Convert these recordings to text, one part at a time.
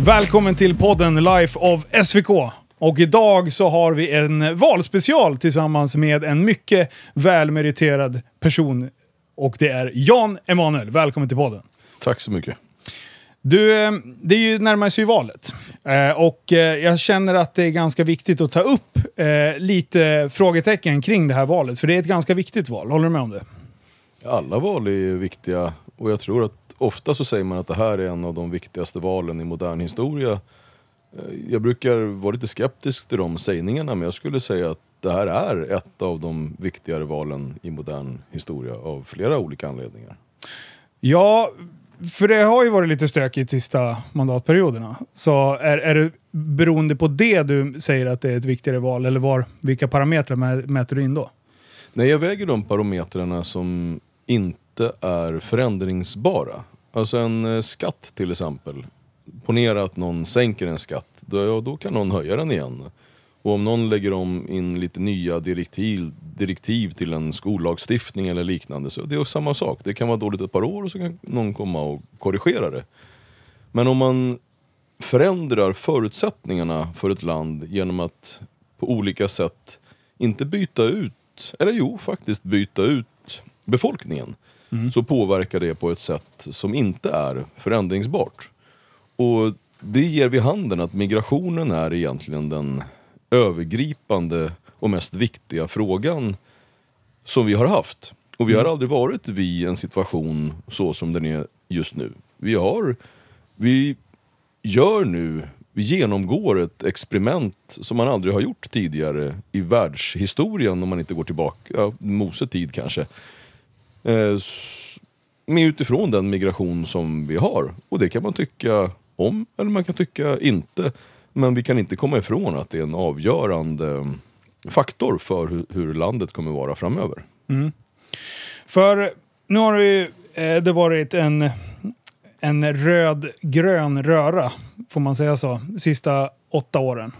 Välkommen till podden Life of SVK. Och idag så har vi en valspecial tillsammans med en mycket välmeriterad person. Och det är Jan Emanuel. Välkommen till podden. Tack så mycket. Du, eh, det är ju, närmar sig ju valet. Eh, och eh, jag känner att det är ganska viktigt att ta upp lite frågetecken kring det här valet. För det är ett ganska viktigt val, håller du med om det? Alla val är viktiga och jag tror att ofta så säger man att det här är en av de viktigaste valen i modern historia. Eh, jag brukar vara lite skeptisk till de sägningarna men jag skulle säga att det här är ett av de viktigare valen i modern historia av flera olika anledningar. Ja, för det har ju varit lite stökigt sista mandatperioderna. Så är, är det beroende på det du säger att det är ett viktigare val eller var, vilka parametrar mäter du in då? Nej, jag väger de parametrarna som inte inte är förändringsbara. Alltså en eh, skatt till exempel. Ponera att någon sänker en skatt, då, ja, då kan någon höja den igen. Och om någon lägger om in lite nya direktiv, direktiv till en skollagstiftning eller liknande så det är samma sak. Det kan vara dåligt ett par år och så kan någon komma och korrigera det. Men om man förändrar förutsättningarna för ett land genom att på olika sätt inte byta ut, eller jo faktiskt byta ut befolkningen mm. så påverkar det på ett sätt som inte är förändringsbart. Och det ger vid handen att migrationen är egentligen den övergripande och mest viktiga frågan som vi har haft. Och vi har mm. aldrig varit vid en situation så som den är just nu. Vi har, vi gör nu, vi genomgår ett experiment som man aldrig har gjort tidigare i världshistorien om man inte går tillbaka, ja, Mose tid kanske. Eh, med utifrån den migration som vi har. Och det kan man tycka om eller man kan tycka inte. Men vi kan inte komma ifrån att det är en avgörande eh, faktor för hur landet kommer vara framöver. Mm. För nu har det, eh, ju, det varit en, en röd-grön röra, får man säga så, sista åtta åren.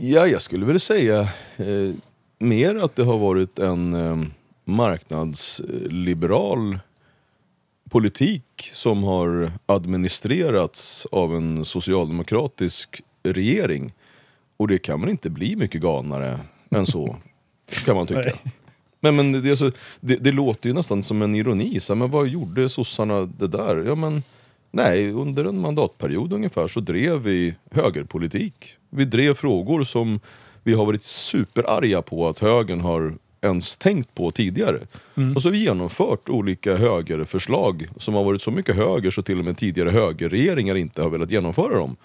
Ja, jag skulle väl säga eh, mer att det har varit en eh, marknadsliberal politik som har administrerats av en socialdemokratisk regering. Och det kan man inte bli mycket galnare än så, kan man tycka. Men, men det, alltså, det, det, låter ju nästan som en ironi. Så men vad gjorde sossarna det där? Ja, men, nej, under en mandatperiod ungefär så drev vi högerpolitik. Vi drev frågor som vi har varit superarga på att högern har ens tänkt på tidigare. Mm. Och så har vi genomfört olika högerförslag som har varit så mycket höger så till och med tidigare högerregeringar inte har velat genomföra dem.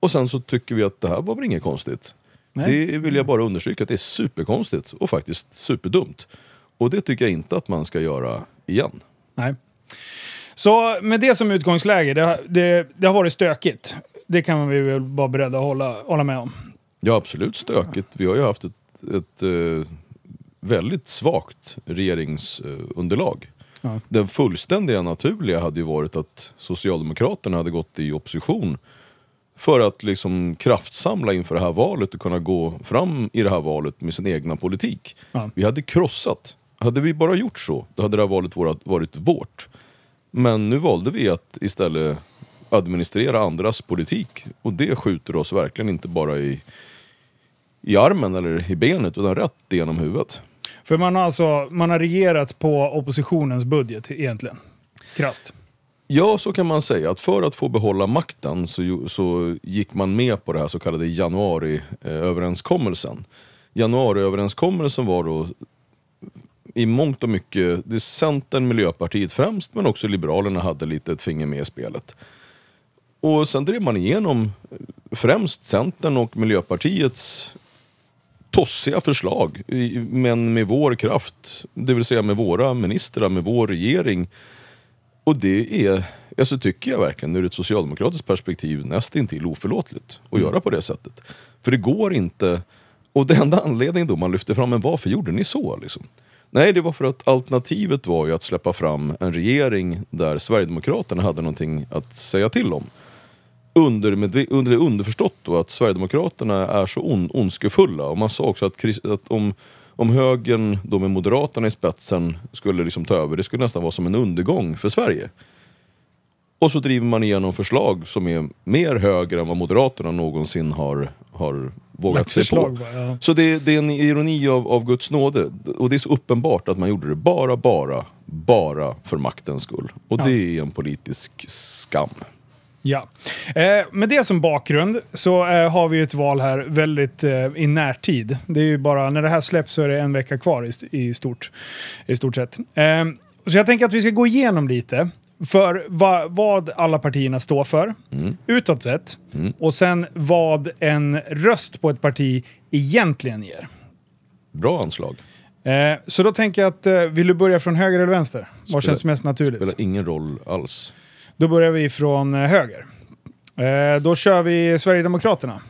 Och sen så tycker vi att det här var väl inget konstigt. Nej. Det vill jag bara understryka att det är superkonstigt och faktiskt superdumt. Och det tycker jag inte att man ska göra igen. Nej. Så med det som utgångsläge, det, det, det har varit stökigt. Det kan vi väl vara beredda att hålla, hålla med om. Ja, absolut stökigt. Vi har ju haft ett, ett eh, väldigt svagt regeringsunderlag. Ja. Den fullständiga naturliga hade ju varit att Socialdemokraterna hade gått i opposition för att liksom kraftsamla inför det här valet och kunna gå fram i det här valet med sin egna politik. Ja. Vi hade krossat. Hade vi bara gjort så, då hade det här valet varit vårt. Men nu valde vi att istället administrera andras politik och det skjuter oss verkligen inte bara i, i armen eller i benet utan rätt genom huvudet. För man har alltså man har regerat på oppositionens budget egentligen. Krast. Ja, så kan man säga. Att för att få behålla makten så, så gick man med på det här så kallade januariöverenskommelsen. Januariöverenskommelsen var då i mångt och mycket, det är Centern, Miljöpartiet främst, men också Liberalerna hade lite ett finger med i spelet. Och sen drev man igenom främst Centern och Miljöpartiets tossiga förslag, men med vår kraft. Det vill säga med våra ministrar, med vår regering. Och det är, alltså tycker jag verkligen ur ett socialdemokratiskt perspektiv nästintill oförlåtligt att mm. göra på det sättet. För det går inte, och den enda anledningen då man lyfter fram, men varför gjorde ni så? Liksom? Nej, det var för att alternativet var ju att släppa fram en regering där Sverigedemokraterna hade någonting att säga till om under, med, under underförstått då att Sverigedemokraterna är så on, ondskefulla. Och man sa också att, att om, om högern då med Moderaterna i spetsen skulle liksom ta över, det skulle nästan vara som en undergång för Sverige. Och så driver man igenom förslag som är mer höger än vad Moderaterna någonsin har, har vågat Lätt sig förslag, på. Ja. Så det, det, är en ironi av, av Guds nåde. Och det är så uppenbart att man gjorde det bara, bara, bara för maktens skull. Och ja. det är en politisk skam. Ja, eh, med det som bakgrund så eh, har vi ett val här väldigt eh, i närtid. Det är ju bara, när det här släpps så är det en vecka kvar i, i, stort, i stort sett. Ehm, så jag tänker att vi ska gå igenom lite för va, vad alla partierna står för mm. utåt sett mm. och sen vad en röst på ett parti egentligen ger. Bra anslag. Eh, så då tänker jag att, eh, vill du börja från höger eller vänster? Vad känns mest naturligt? Spelar ingen roll alls. Då börjar vi från eh, höger. Eh, då kör vi Sverigedemokraterna.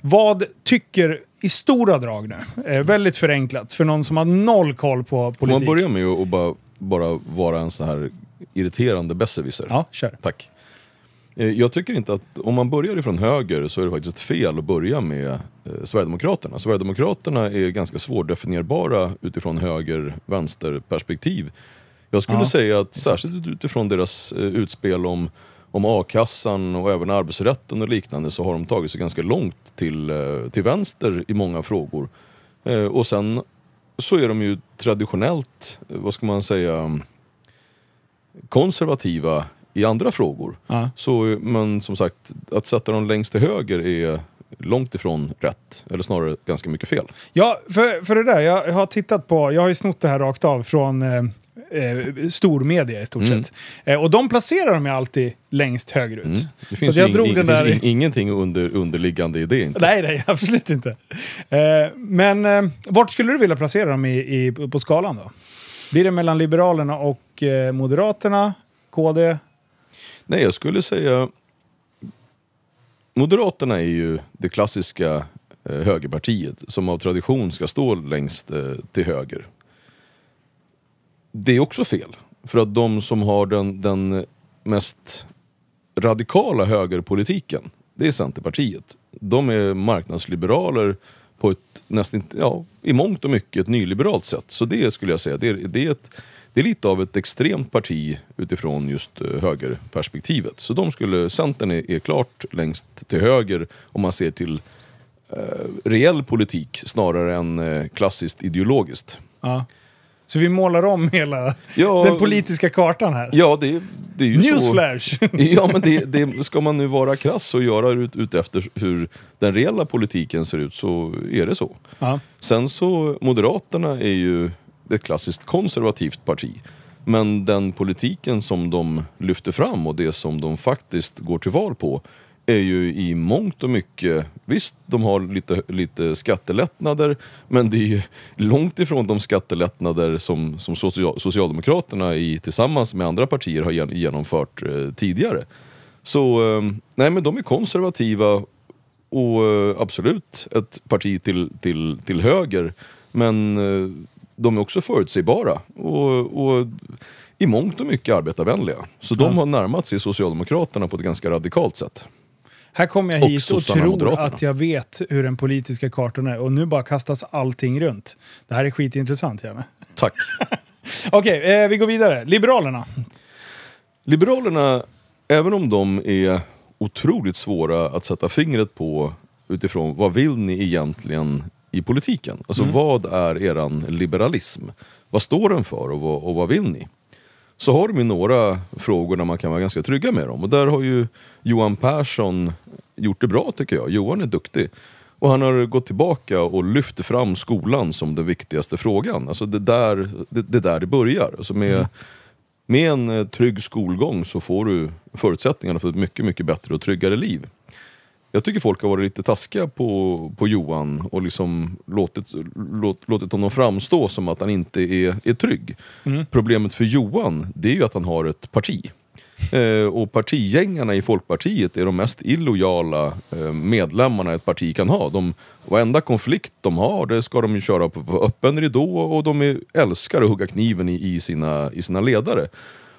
Vad tycker, i stora drag nu, eh, väldigt förenklat för någon som har noll koll på politik. Får man börja med att bara, bara vara en så här irriterande besserwisser? Ja, kör. Tack. Eh, jag tycker inte att, om man börjar ifrån höger så är det faktiskt fel att börja med eh, Sverigedemokraterna. Sverigedemokraterna är ganska svårdefinierbara utifrån höger-vänster-perspektiv. Jag skulle ja, säga att exakt. särskilt utifrån deras eh, utspel om, om a-kassan och även arbetsrätten och liknande så har de tagit sig ganska långt till, eh, till vänster i många frågor. Eh, och sen så är de ju traditionellt, vad ska man säga, konservativa i andra frågor. Ja. Så, men som sagt, att sätta dem längst till höger är långt ifrån rätt, eller snarare ganska mycket fel. Ja, för, för det där, jag har tittat på, jag har ju snott det här rakt av från eh, eh, eh stor media i stort mm. sett. Eh, och de placerar de ju alltid längst högerut. Mm. Det finns, ingenting underliggande i det. Inte. Nej, nej, absolut inte. Eh, men eh, vart skulle du vilja placera dem i, i, på skalan då? Blir det mellan Liberalerna och eh, Moderaterna, KD? Nej, jag skulle säga... Moderaterna är ju det klassiska eh, högerpartiet som av tradition ska stå längst till höger det är också fel. För att de som har den, den mest radikala högerpolitiken, det är Centerpartiet. De är marknadsliberaler på ett nästan, ja, i mångt och mycket ett nyliberalt sätt. Så det skulle jag säga, det är, det är, ett, det är lite av ett extremt parti utifrån just eh, högerperspektivet. Så de skulle, Centern är, är klart längst till höger om man ser till eh, reell politik snarare än eh, klassiskt ideologiskt. Ja. Så vi målar om hela ja, den politiska kartan här. Ja, det, det är ju Newsflash! så. Ja, men det, det, ska man nu vara krass och göra ut, ut, efter hur den reella politiken ser ut så är det så. Aha. Sen så, Moderaterna är ju ett klassiskt konservativt parti. Men den politiken som de lyfter fram och det som de faktiskt går till val på är ju i mångt och mycket, visst de har lite, lite skattelättnader, men det är ju långt ifrån de skattelättnader som, som Socialdemokraterna i, tillsammans med andra partier har genomfört eh, tidigare. Så eh, nej men de är konservativa och eh, absolut ett parti till, till, till höger, men de är också förutsägbara. och, och i mångt och mycket arbetarvänliga. Så mm. de har närmat sig Socialdemokraterna på ett ganska radikalt sätt. Här kommer jag hit och, och tror att jag vet hur den politiska kartan är och nu bara kastas allting runt. Det här är skitintressant, Janne. Tack. Okej, okay, eh, vi går vidare. Liberalerna. Liberalerna, även om de är otroligt svåra att sätta fingret på utifrån vad vill ni egentligen i politiken? Alltså mm. vad är eran liberalism? Vad står den för och vad, och vad vill ni? så har de ju några frågor där man kan vara ganska trygga med dem. Och där har ju Johan Persson gjort det bra tycker jag. Johan är duktig. Och han har gått tillbaka och lyft fram skolan som den viktigaste frågan. Alltså det där det, det där det börjar. Alltså med, mm. med en eh, trygg skolgång så får du förutsättningarna för ett mycket, mycket bättre och tryggare liv. Jag tycker folk har varit lite taskiga på, på Johan och liksom låtit, låt, låtit honom framstå som att han inte är, är trygg. Mm. Problemet för Johan, det är ju att han har ett parti. Eh, och partigängarna i Folkpartiet är de mest illojala eh, medlemmarna ett parti kan ha. De, varenda konflikt de har, det ska de ju köra på, på öppen ridå och de är, älskar att hugga kniven i, i, sina, i sina ledare.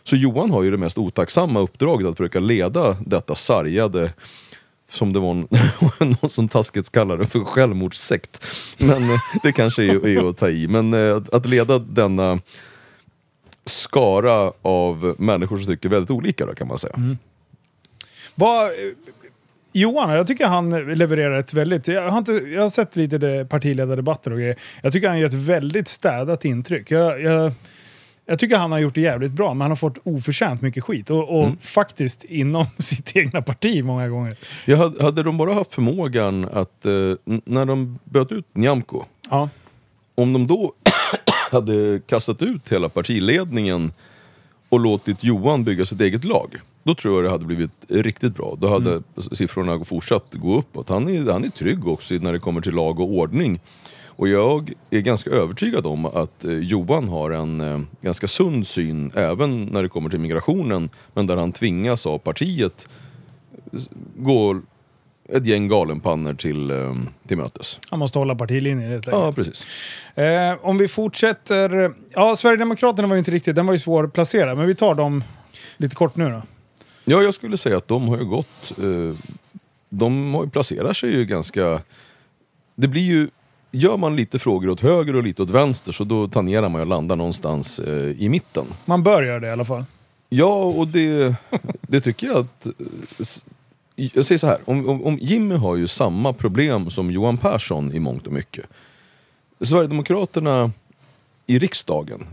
Så Johan har ju det mest otacksamma uppdraget att försöka leda detta sargade som det var någon som taskigt kallade för självmordssekt. Men eh, det kanske är, är att ta i. Men eh, att, att leda denna skara av människor som tycker väldigt olika då, kan man säga. Mm. Vad, eh, Johan, jag tycker han levererar ett väldigt... Jag har, inte, jag har sett lite partiledardebatter och grejer. Jag tycker han gör ett väldigt städat intryck. Jag, jag, jag tycker han har gjort det jävligt bra, men han har fått oförtjänt mycket skit. Och, och mm. faktiskt inom sitt egna parti många gånger. Jag hade, hade de bara haft förmågan att, eh, när de böt ut Nyamko, ja. om de då hade kastat ut hela partiledningen och låtit Johan bygga sitt eget lag, då tror jag det hade blivit riktigt bra. Då hade mm. siffrorna fortsatt gå uppåt. Han är, han är trygg också när det kommer till lag och ordning. Och jag är ganska övertygad om att eh, Johan har en eh, ganska sund syn även när det kommer till migrationen, men där han tvingas av partiet eh, gå ett gäng galenpannor till, till mötes. Han måste hålla partilinjen helt enkelt. Ja, precis. Eh, om vi fortsätter... Ja, Sverigedemokraterna var ju inte riktigt... Den var ju svår att placera, men vi tar dem lite kort nu då. Ja, jag skulle säga att de har ju gått... Eh, de har ju placerat sig ju ganska... Det blir ju gör man lite frågor åt höger och lite åt vänster så då tangerar man och landar någonstans eh, i mitten. Man bör göra det i alla fall. Ja, och det, det tycker jag att... Eh, jag säger så här, om, om, om Jimmy har ju samma problem som Johan Persson i mångt och mycket. Sverigedemokraterna i riksdagen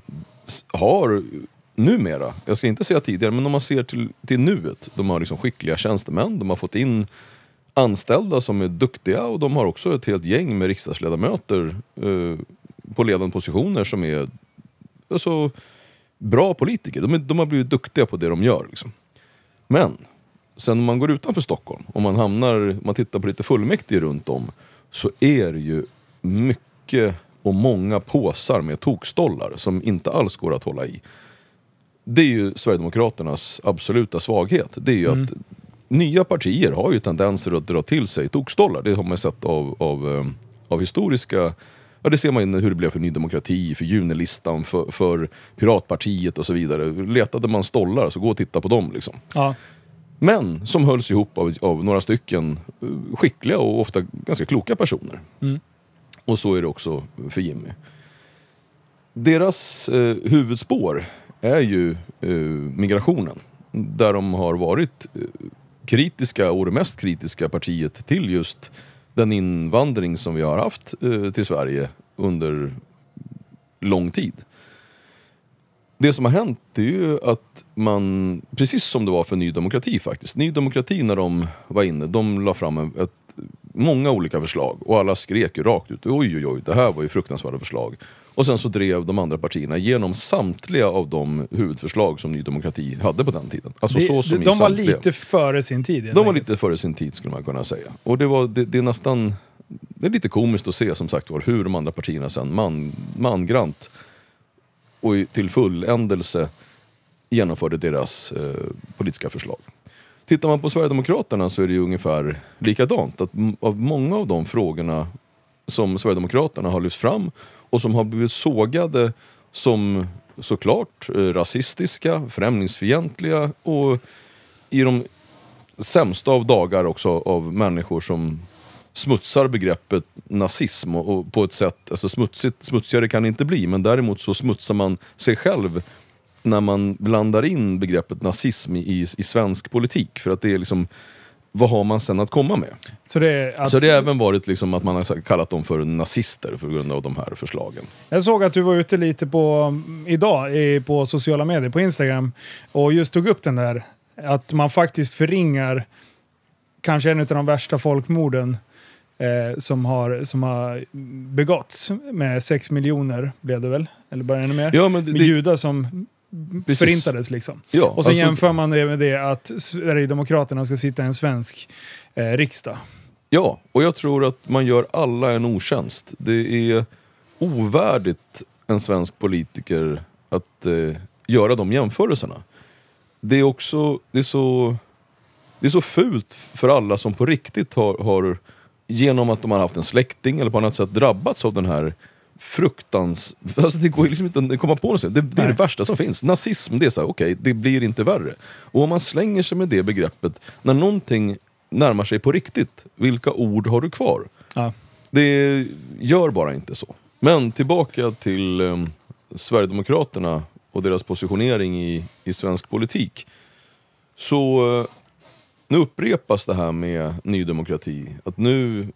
har numera, jag ska inte säga tidigare, men om man ser till, till nuet, de har liksom skickliga tjänstemän, de har fått in anställda som är duktiga och de har också ett helt gäng med riksdagsledamöter eh, på ledande positioner som är alltså, bra politiker. De, är, de har blivit duktiga på det de gör. Liksom. Men sen om man går utanför Stockholm, om man hamnar, man tittar på lite fullmäktige runt om, så är det ju mycket och många påsar med tokstollar som inte alls går att hålla i. Det är ju Sverigedemokraternas absoluta svaghet. Det är ju mm. att nya partier har ju tendenser att dra till sig tokstollar. Det har man sett av, av, eh, av historiska... Ja, det ser man ju hur det blev för Ny Demokrati, för Junilistan, för, för Piratpartiet och så vidare. Letade man stollar så gå och titta på dem liksom. Ja. Men som hölls ihop av, av, några stycken eh, skickliga och ofta ganska kloka personer. Mm. Och så är det också för Jimmy. Deras eh, huvudspår är ju eh, migrationen. Där de har varit eh, kritiska och det mest kritiska partiet till just den invandring som vi har haft eh, till Sverige under lång tid. Det som har hänt är ju att man, precis som det var för Ny Demokrati faktiskt, Ny Demokrati när de var inne, de la fram ett, många olika förslag och alla skrek ju rakt ut oj oj oj, det här var ju fruktansvärda förslag. Och sen så drev de andra partierna igenom samtliga av de huvudförslag som Ny Demokrati hade på den tiden. Alltså det, så som de, de var lite före sin tid? De var lite före sin tid skulle man kunna säga. Och det, var, det, det är nästan... Det är lite komiskt att se som sagt var hur de andra partierna sen man, mangrant och till fulländelse genomförde deras eh, politiska förslag. Tittar man på Sverigedemokraterna så är det ju ungefär likadant. Att av många av de frågorna som Sverigedemokraterna har lyft fram och som har blivit sågade som såklart eh, rasistiska, främlingsfientliga och i de sämsta av dagar också av människor som smutsar begreppet nazism och, på ett sätt, alltså smutsigt, smutsigare kan det inte bli, men däremot så smutsar man sig själv när man blandar in begreppet nazism i, i, svensk politik. För att det är liksom vad har man sen att komma med? Så det, att... så det har även varit liksom att man har kallat dem för nazister på grund av de här förslagen. Jag såg att du var ute lite på, idag på sociala medier, på Instagram, och just tog upp den där att man faktiskt förringar kanske en av de värsta folkmorden eh, som, har, som har begåtts med sex miljoner, blev det väl? Eller bara ännu mer? Ja, det, med judar som Precis. förintades. Liksom. Ja, och sen alltså, jämför man det med det att Sverigedemokraterna ska sitta i en svensk eh, riksdag. Ja, och jag tror att man gör alla en otjänst. Det är ovärdigt en svensk politiker att eh, göra de jämförelserna. Det är också det är så, det är så fult för alla som på riktigt har, har genom att de har haft en släkting eller på annat sätt drabbats av den här Fruktansvärt. Alltså det går liksom inte att komma på något sätt. Det, det är det värsta som finns. Nazism, det är såhär, okej, okay, det blir inte värre. Och om man slänger sig med det begreppet, när någonting närmar sig på riktigt, vilka ord har du kvar? Ja. Det gör bara inte så. Men tillbaka till eh, Sverigedemokraterna och deras positionering i, i svensk politik. Så eh, nu upprepas det här med Ny Demokrati. Att nu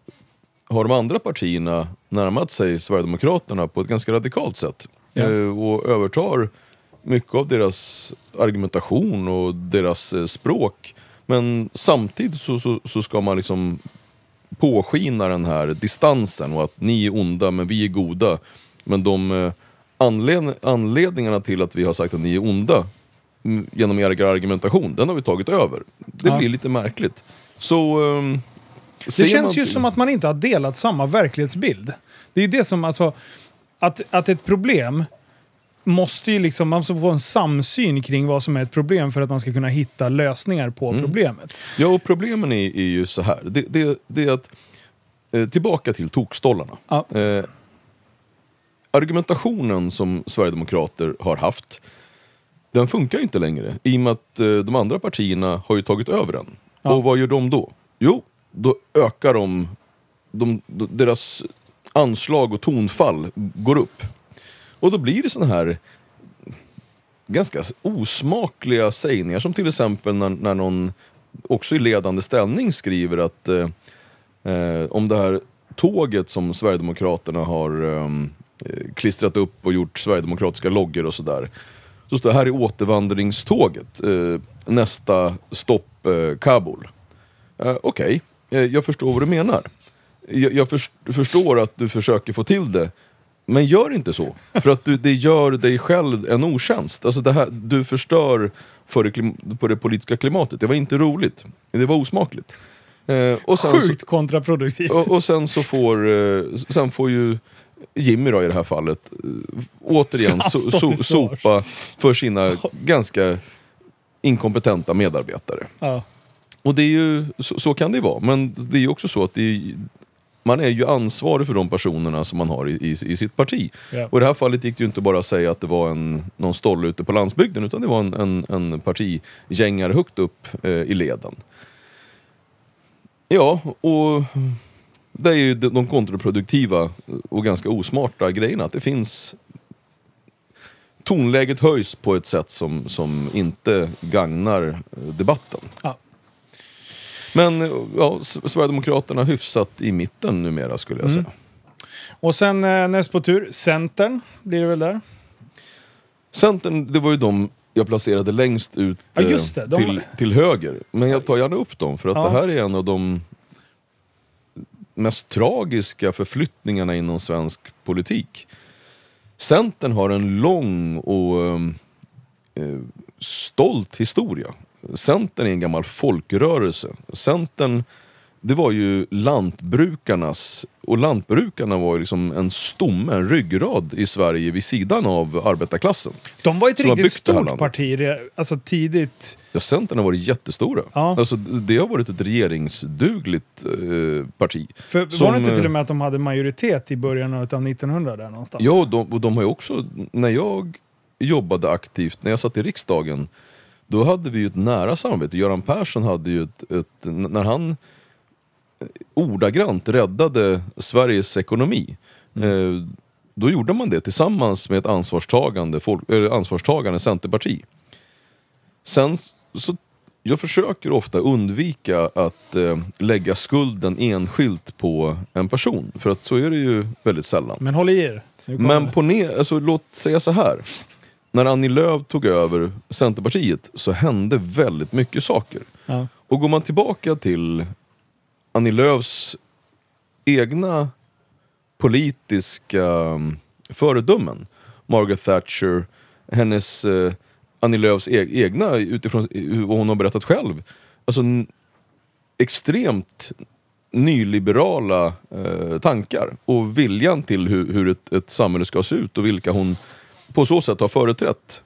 har de andra partierna närmat sig Sverigedemokraterna på ett ganska radikalt sätt ja. Eh, och övertar mycket av deras argumentation och deras eh, språk. Men samtidigt så, så, så, ska man liksom påskina den här distansen och att ni är onda men vi är goda. Men de eh, anled anledningarna till att vi har sagt att ni är onda mm, genom er argumentation, den har vi tagit över. Det ja. blir lite märkligt. Så ehm, det känns man... ju som att man inte har delat samma verklighetsbild. Det är ju det som alltså... Att, att ett problem måste ju liksom, man måste få en samsyn kring vad som är ett problem för att man ska kunna hitta lösningar på mm. problemet. Ja, och problemen är, är ju så här. Det, det, det är att... Eh, tillbaka till tokstollarna. Ja. Eh, argumentationen som sverigedemokrater har haft, den funkar ju inte längre. I och med att eh, de andra partierna har ju tagit över den. Ja. Och vad gör de då? Jo, då ökar de, de, deras anslag och tonfall går upp. Och då blir det såna här ganska osmakliga sägningar som till exempel när, när någon också i ledande ställning skriver att eh, eh om det här tåget som Sverigedemokraterna har ehm, eh, klistrat upp och gjort sverigedemokratiska loggor och sådär. Så står det här är återvandringståget, eh, nästa stopp eh, Kabul. Eh, okej, okay. Eh, jag förstår vad du menar. Jag, jag först, förstår att du försöker få till det. Men gör inte så. För att du, det gör dig själv en otjänst. Alltså det här, du förstör för det, klim, på det politiska klimatet. Det var inte roligt. Det var osmakligt. Eh, och sen Sjukt så, kontraproduktivt. Och, och, sen så får, eh, sen får ju Jimmy då i det här fallet eh, återigen so, so, sopa för sina ganska inkompetenta medarbetare. Ja. Och det är ju, så, så, kan det ju vara, men det är ju också så att är, man är ju ansvarig för de personerna som man har i, i, i sitt parti. Yeah. Och i det här fallet gick det ju inte bara att säga att det var en, någon stolle ute på landsbygden utan det var en, en, en partigängare högt upp eh, i leden. Ja, och det är ju de kontraproduktiva och ganska osmarta grejerna. Att det finns... Tonläget höjs på ett sätt som, som inte gagnar eh, debatten. Ja. Men ja, Sverigedemokraterna hyfsat i mitten numera skulle jag mm. säga. Mm. Och sen eh, näst på tur, Centern blir det väl där? Centern, det var ju de jag placerade längst ut ja, eh, det, de... till, till höger. Men jag tar gärna upp dem för att ja. det här är en av de mest tragiska förflyttningarna inom svensk politik. Centern har en lång och eh, eh stolt historia Centern är en gammal folkrörelse. Centern, det var ju lantbrukarnas, och lantbrukarna var ju liksom en stomme, en ryggrad i Sverige vid sidan av arbetarklassen. De var ett riktigt stort parti, alltså tidigt. Ja, Centern har varit jättestora. Ja. Alltså, det har varit ett regeringsdugligt eh, parti. För, som, var det inte till eh, och med att de hade majoritet i början av 1900 där någonstans? Ja, och de, och de har ju också, när jag jobbade aktivt, när jag satt i riksdagen, då hade vi ju ett nära samarbete. Göran Persson hade ju ett, ett när han eh, ordagrant räddade Sveriges ekonomi. Mm. Eh, då gjorde man det tillsammans med ett ansvarstagande, folk, äh, ansvarstagande centerparti. Sen så, jag försöker ofta undvika att eh, lägga skulden enskilt på en person, för att så är det ju väldigt sällan. Men håll i er! Men på ne alltså, låt säga så här när Annie Lööf tog över Centerpartiet så hände väldigt mycket saker. Ja. Och går man tillbaka till Annie Lööfs egna politiska mm, föredömen, Margaret Thatcher, hennes eh, Annie Lööfs e egna, utifrån eh, vad hon har berättat själv, alltså extremt nyliberala eh, tankar och viljan till hu hur ett, ett samhälle ska se ut och vilka hon på så sätt har företrätt.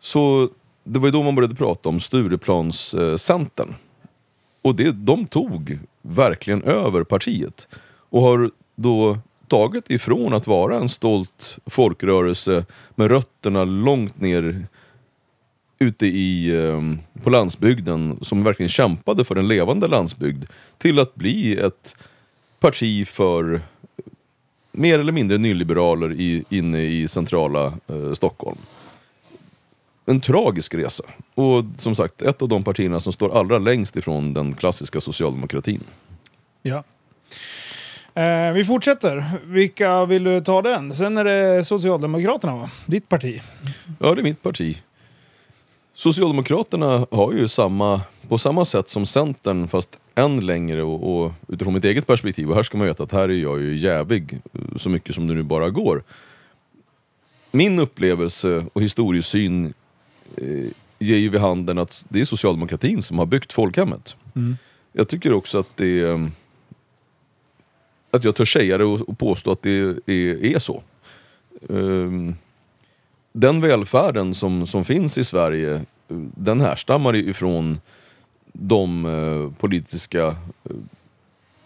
Så det var ju då man började prata om Stureplanscentern. Eh, och det, de tog verkligen över partiet och har då tagit ifrån att vara en stolt folkrörelse med rötterna långt ner ute i, ehm, på landsbygden som verkligen kämpade för en levande landsbygd till att bli ett parti för mer eller mindre nyliberaler i, inne i centrala eh, Stockholm. En tragisk resa. Och som sagt, ett av de partierna som står allra längst ifrån den klassiska socialdemokratin. Ja. Eh, vi fortsätter. Vilka vill du ta den? Sen är det Socialdemokraterna, va? Ditt parti. Ja, det är mitt parti. Socialdemokraterna har ju samma på samma sätt som Centern, fast än längre och, och, utifrån mitt eget perspektiv, och här ska man veta att här är jag ju jävig eh, så mycket som det nu bara går. Min upplevelse och historiesyn eh, ger ju vid handen att det är socialdemokratin som har byggt folkhemmet. Mm. Jag tycker också att det... Eh, att jag törs säga det och påstå att det är, är så. Um, den välfärden som, som finns i Sverige, eh, den härstammar ifrån de eh, politiska, eh,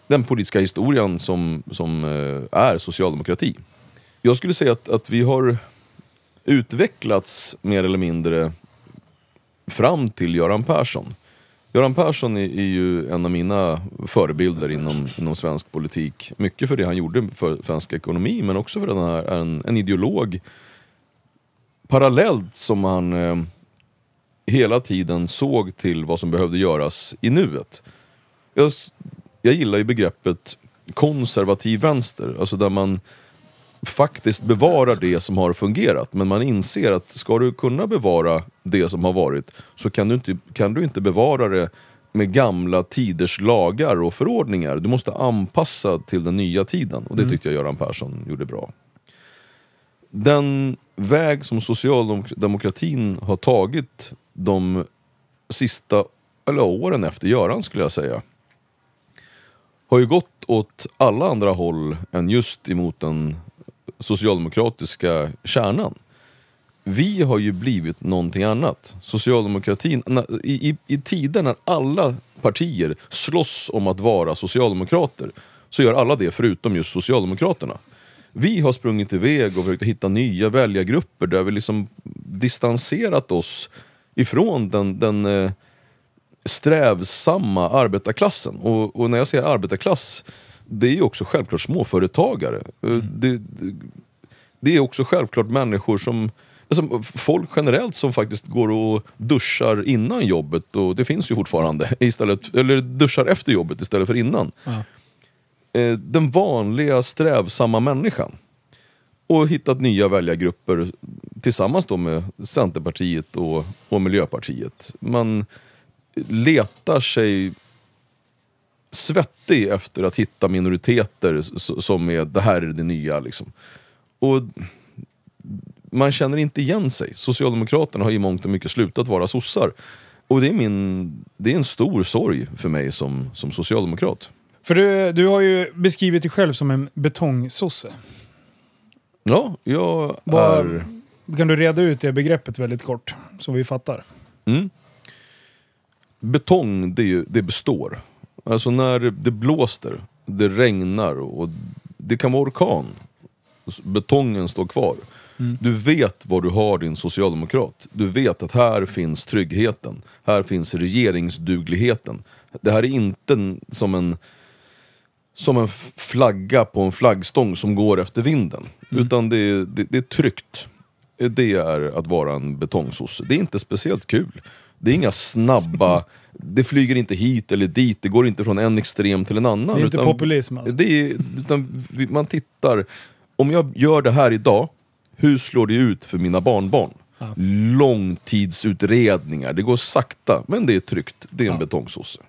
den politiska historien som, som eh, är socialdemokrati. Jag skulle säga att, att vi har utvecklats mer eller mindre fram till Göran Persson. Göran Persson är, är ju en av mina förebilder inom, inom svensk politik. Mycket för det han gjorde för svensk ekonomi men också för att han är en, en ideolog parallellt som han eh, hela tiden såg till vad som behövde göras i nuet. Jag, jag gillar ju begreppet konservativ vänster, alltså där man faktiskt bevarar det som har fungerat. Men man inser att ska du kunna bevara det som har varit så kan du inte, kan du inte bevara det med gamla tiders lagar och förordningar. Du måste anpassa till den nya tiden. Och det mm. tyckte jag Göran Persson gjorde bra. Den väg som socialdemokratin har tagit de sista, eller åren efter Göran skulle jag säga, har ju gått åt alla andra håll än just emot den socialdemokratiska kärnan. Vi har ju blivit någonting annat. Socialdemokratin, i, i, i tider när alla partier slåss om att vara socialdemokrater så gör alla det förutom just Socialdemokraterna. Vi har sprungit iväg och försökt hitta nya väljargrupper där vi liksom distanserat oss ifrån den, den eh, strävsamma arbetarklassen. Och, och, när jag säger arbetarklass, det är ju också självklart småföretagare. Eh, mm. Det, det, det, är också självklart människor som Alltså, folk generellt som faktiskt går och duschar innan jobbet, och det finns ju fortfarande, istället, eller duschar efter jobbet istället för innan. Mm. den vanliga strävsamma människan. Och hittat nya väljargrupper tillsammans då med Centerpartiet och, och Miljöpartiet. Man letar sig svettig efter att hitta minoriteter som är, det här är det nya liksom. Och man känner inte igen sig. Socialdemokraterna har i mångt och mycket slutat vara sossar. Och det är, min, det är en stor sorg för mig som, som socialdemokrat. För du, du har ju beskrivit dig själv som en betongsosse. Ja, jag Var, är... Kan du reda ut det begreppet väldigt kort, så vi fattar? Mm. Betong, det, det består. Alltså när det blåser, det regnar och det kan vara orkan. Betongen står kvar. Mm. Du vet var du har din socialdemokrat. Du vet att här finns tryggheten. Här finns regeringsdugligheten. Det här är inte som en, som en flagga på en flaggstång som går efter vinden. Mm. Utan det det, det är tryggt det är att vara en betongsosse. Det är inte speciellt kul. Det är inga snabba, det flyger inte hit eller dit, det går inte från en extrem till en annan. Det är inte utan, populism alltså. Det är, utan man tittar, om jag gör det här idag, hur slår det ut för mina barnbarn? Ja. Långtidsutredningar, det går sakta, men det är tryggt. Det är en ja. betongsosse.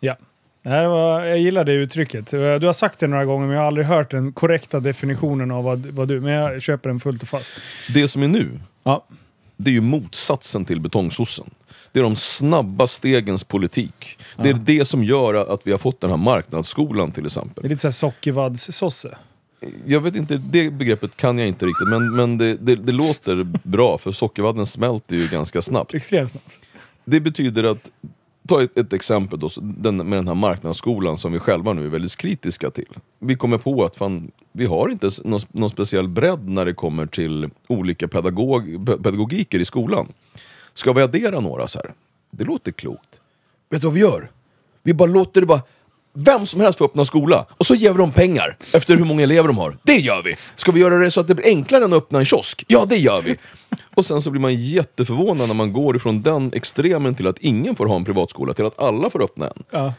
Ja. Det var, jag gillar det uttrycket. Du har sagt det några gånger men jag har aldrig hört den korrekta definitionen av vad, vad du... Men jag köper den fullt och fast. Det som är nu, ja. det är ju motsatsen till betongsossen. Det är de snabba stegens politik. Ja. Det är det som gör att vi har fått den här marknadsskolan till exempel. Det är lite såhär sockervaddssosse. Jag vet inte, det begreppet kan jag inte riktigt men, men det, det, det låter bra för sockervadden smälter ju ganska snabbt. Extremt snabbt. Det betyder att ta ett, ett, exempel då, den, med den här marknadsskolan som vi själva nu är väldigt kritiska till. Vi kommer på att fan, vi har inte någon, någon speciell bredd när det kommer till olika pedagog, pedagogiker i skolan. Ska vi addera några så här? Det låter klokt. Vet du vad vi gör? Vi bara låter det bara vem som helst får öppna skola och så ger vi dem pengar efter hur många elever de har. Det gör vi! Ska vi göra det så att det blir enklare än att öppna en kiosk? Ja, det gör vi! Och sen så blir man jätteförvånad när man går ifrån den extremen till att ingen får ha en privatskola, till att alla får öppna en. Ja.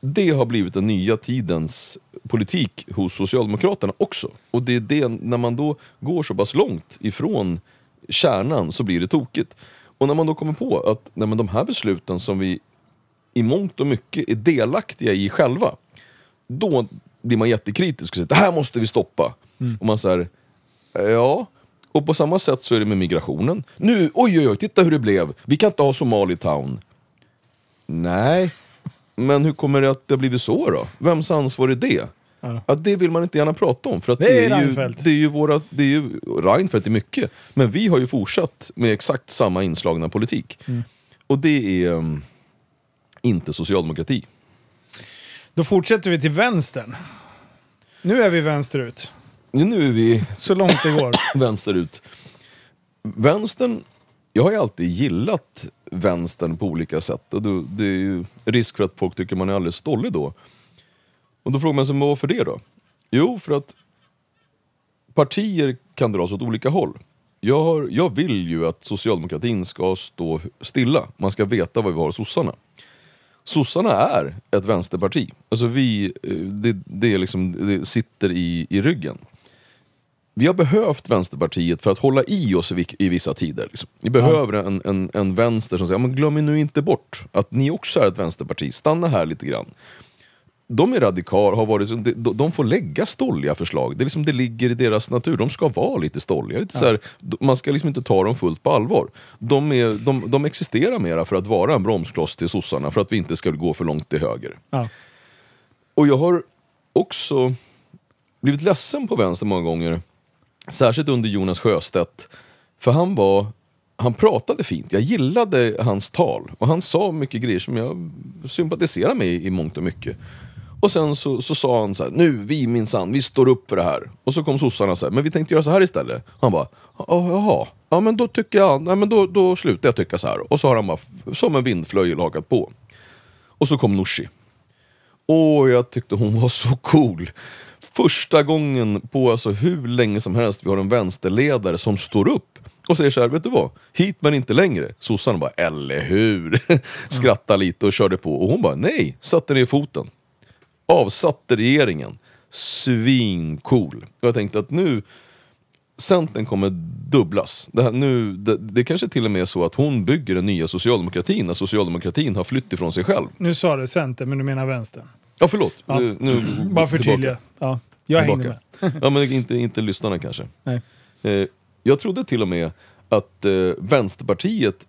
Det har blivit den nya tidens politik hos Socialdemokraterna också. Och det är det, när man då går så pass långt ifrån kärnan så blir det tokigt. Och när man då kommer på att nej, men de här besluten som vi i mångt och mycket är delaktiga i själva. Då blir man jättekritisk och säger det här måste vi stoppa. Mm. Och man säger ja. Och på samma sätt så är det med migrationen. Nu, oj oj oj, titta hur det blev. Vi kan inte ha Somalitown. Nej, men hur kommer det att det har blivit så då? Vems ansvar är det? Ja. Ja, det vill man inte gärna prata om, för att det, det är, ju, det är ju våra... Det är ju, Reinfeldt är mycket, men vi har ju fortsatt med exakt samma inslagna politik. Mm. Och det är... Ehm, inte socialdemokrati. Då fortsätter vi till vänstern. Nu är vi vänsterut. Nu är vi Så långt det går. vänsterut. Vänstern, jag har ju alltid gillat vänstern på olika sätt. Och det är ju risk för att folk tycker man är alldeles stollig då. Och då frågar man sig, varför det då? Jo, för att partier kan dras åt olika håll. Jag, har, jag vill ju att socialdemokratin ska stå stilla. Man ska veta vad vi har sossarna sossarna är ett vänsterparti. Alltså vi, eh, det, det, liksom, det sitter i, i ryggen. Vi har behövt Vänsterpartiet för att hålla i oss i vissa tider. Liksom. Vi behöver ja. en, en, en vänster som säger, men glöm nu inte bort att ni också är ett vänsterparti, stanna här lite grann de är radikala, har varit, de, de får lägga stolliga förslag. Det, är liksom, det ligger i deras natur. De ska vara lite stolliga. Lite ja. så här, man ska liksom inte ta dem fullt på allvar. De, är, de, de existerar mera för att vara en bromskloss till sossarna, för att vi inte ska gå för långt till höger. Ja. Och jag har också blivit ledsen på vänster många gånger, särskilt under Jonas Sjöstedt, för han var han pratade fint. Jag gillade hans tal och han sa mycket grejer som jag sympatiserar med i mångt och mycket. Och sen så, så sa han så här, nu vi minsann, vi står upp för det här. Och så kom sossarna och sa, men vi tänkte göra så här istället. Han bara, jaha, ja men då tycker jag, nej, men då, då slutar jag tycka så här. Och så har han bara, som en vindflöjel hakat på. Och så kom Norsi. Åh, jag tyckte hon var så cool. Första gången på alltså hur länge som helst vi har en vänsterledare som står upp och säger så här, vet du vad? Hit men inte längre. Sossarna bara, eller hur? Skrattade lite och körde på. Och hon bara, nej, satte ner foten avsatte regeringen. Svincool. Och jag tänkte att nu, Centern kommer dubblas. Det, här, nu, det, det kanske till och med är så att hon bygger den nya socialdemokratin när socialdemokratin har flytt ifrån sig själv. Nu sa du Centern, men du menar vänstern? Ja, förlåt. Ja. Nu, nu, Bara förtydliga. Ja, jag tillbaka. hängde med. ja, men inte, inte lyssnarna kanske. Nej. Eh, jag trodde till och med att eh, Vänsterpartiet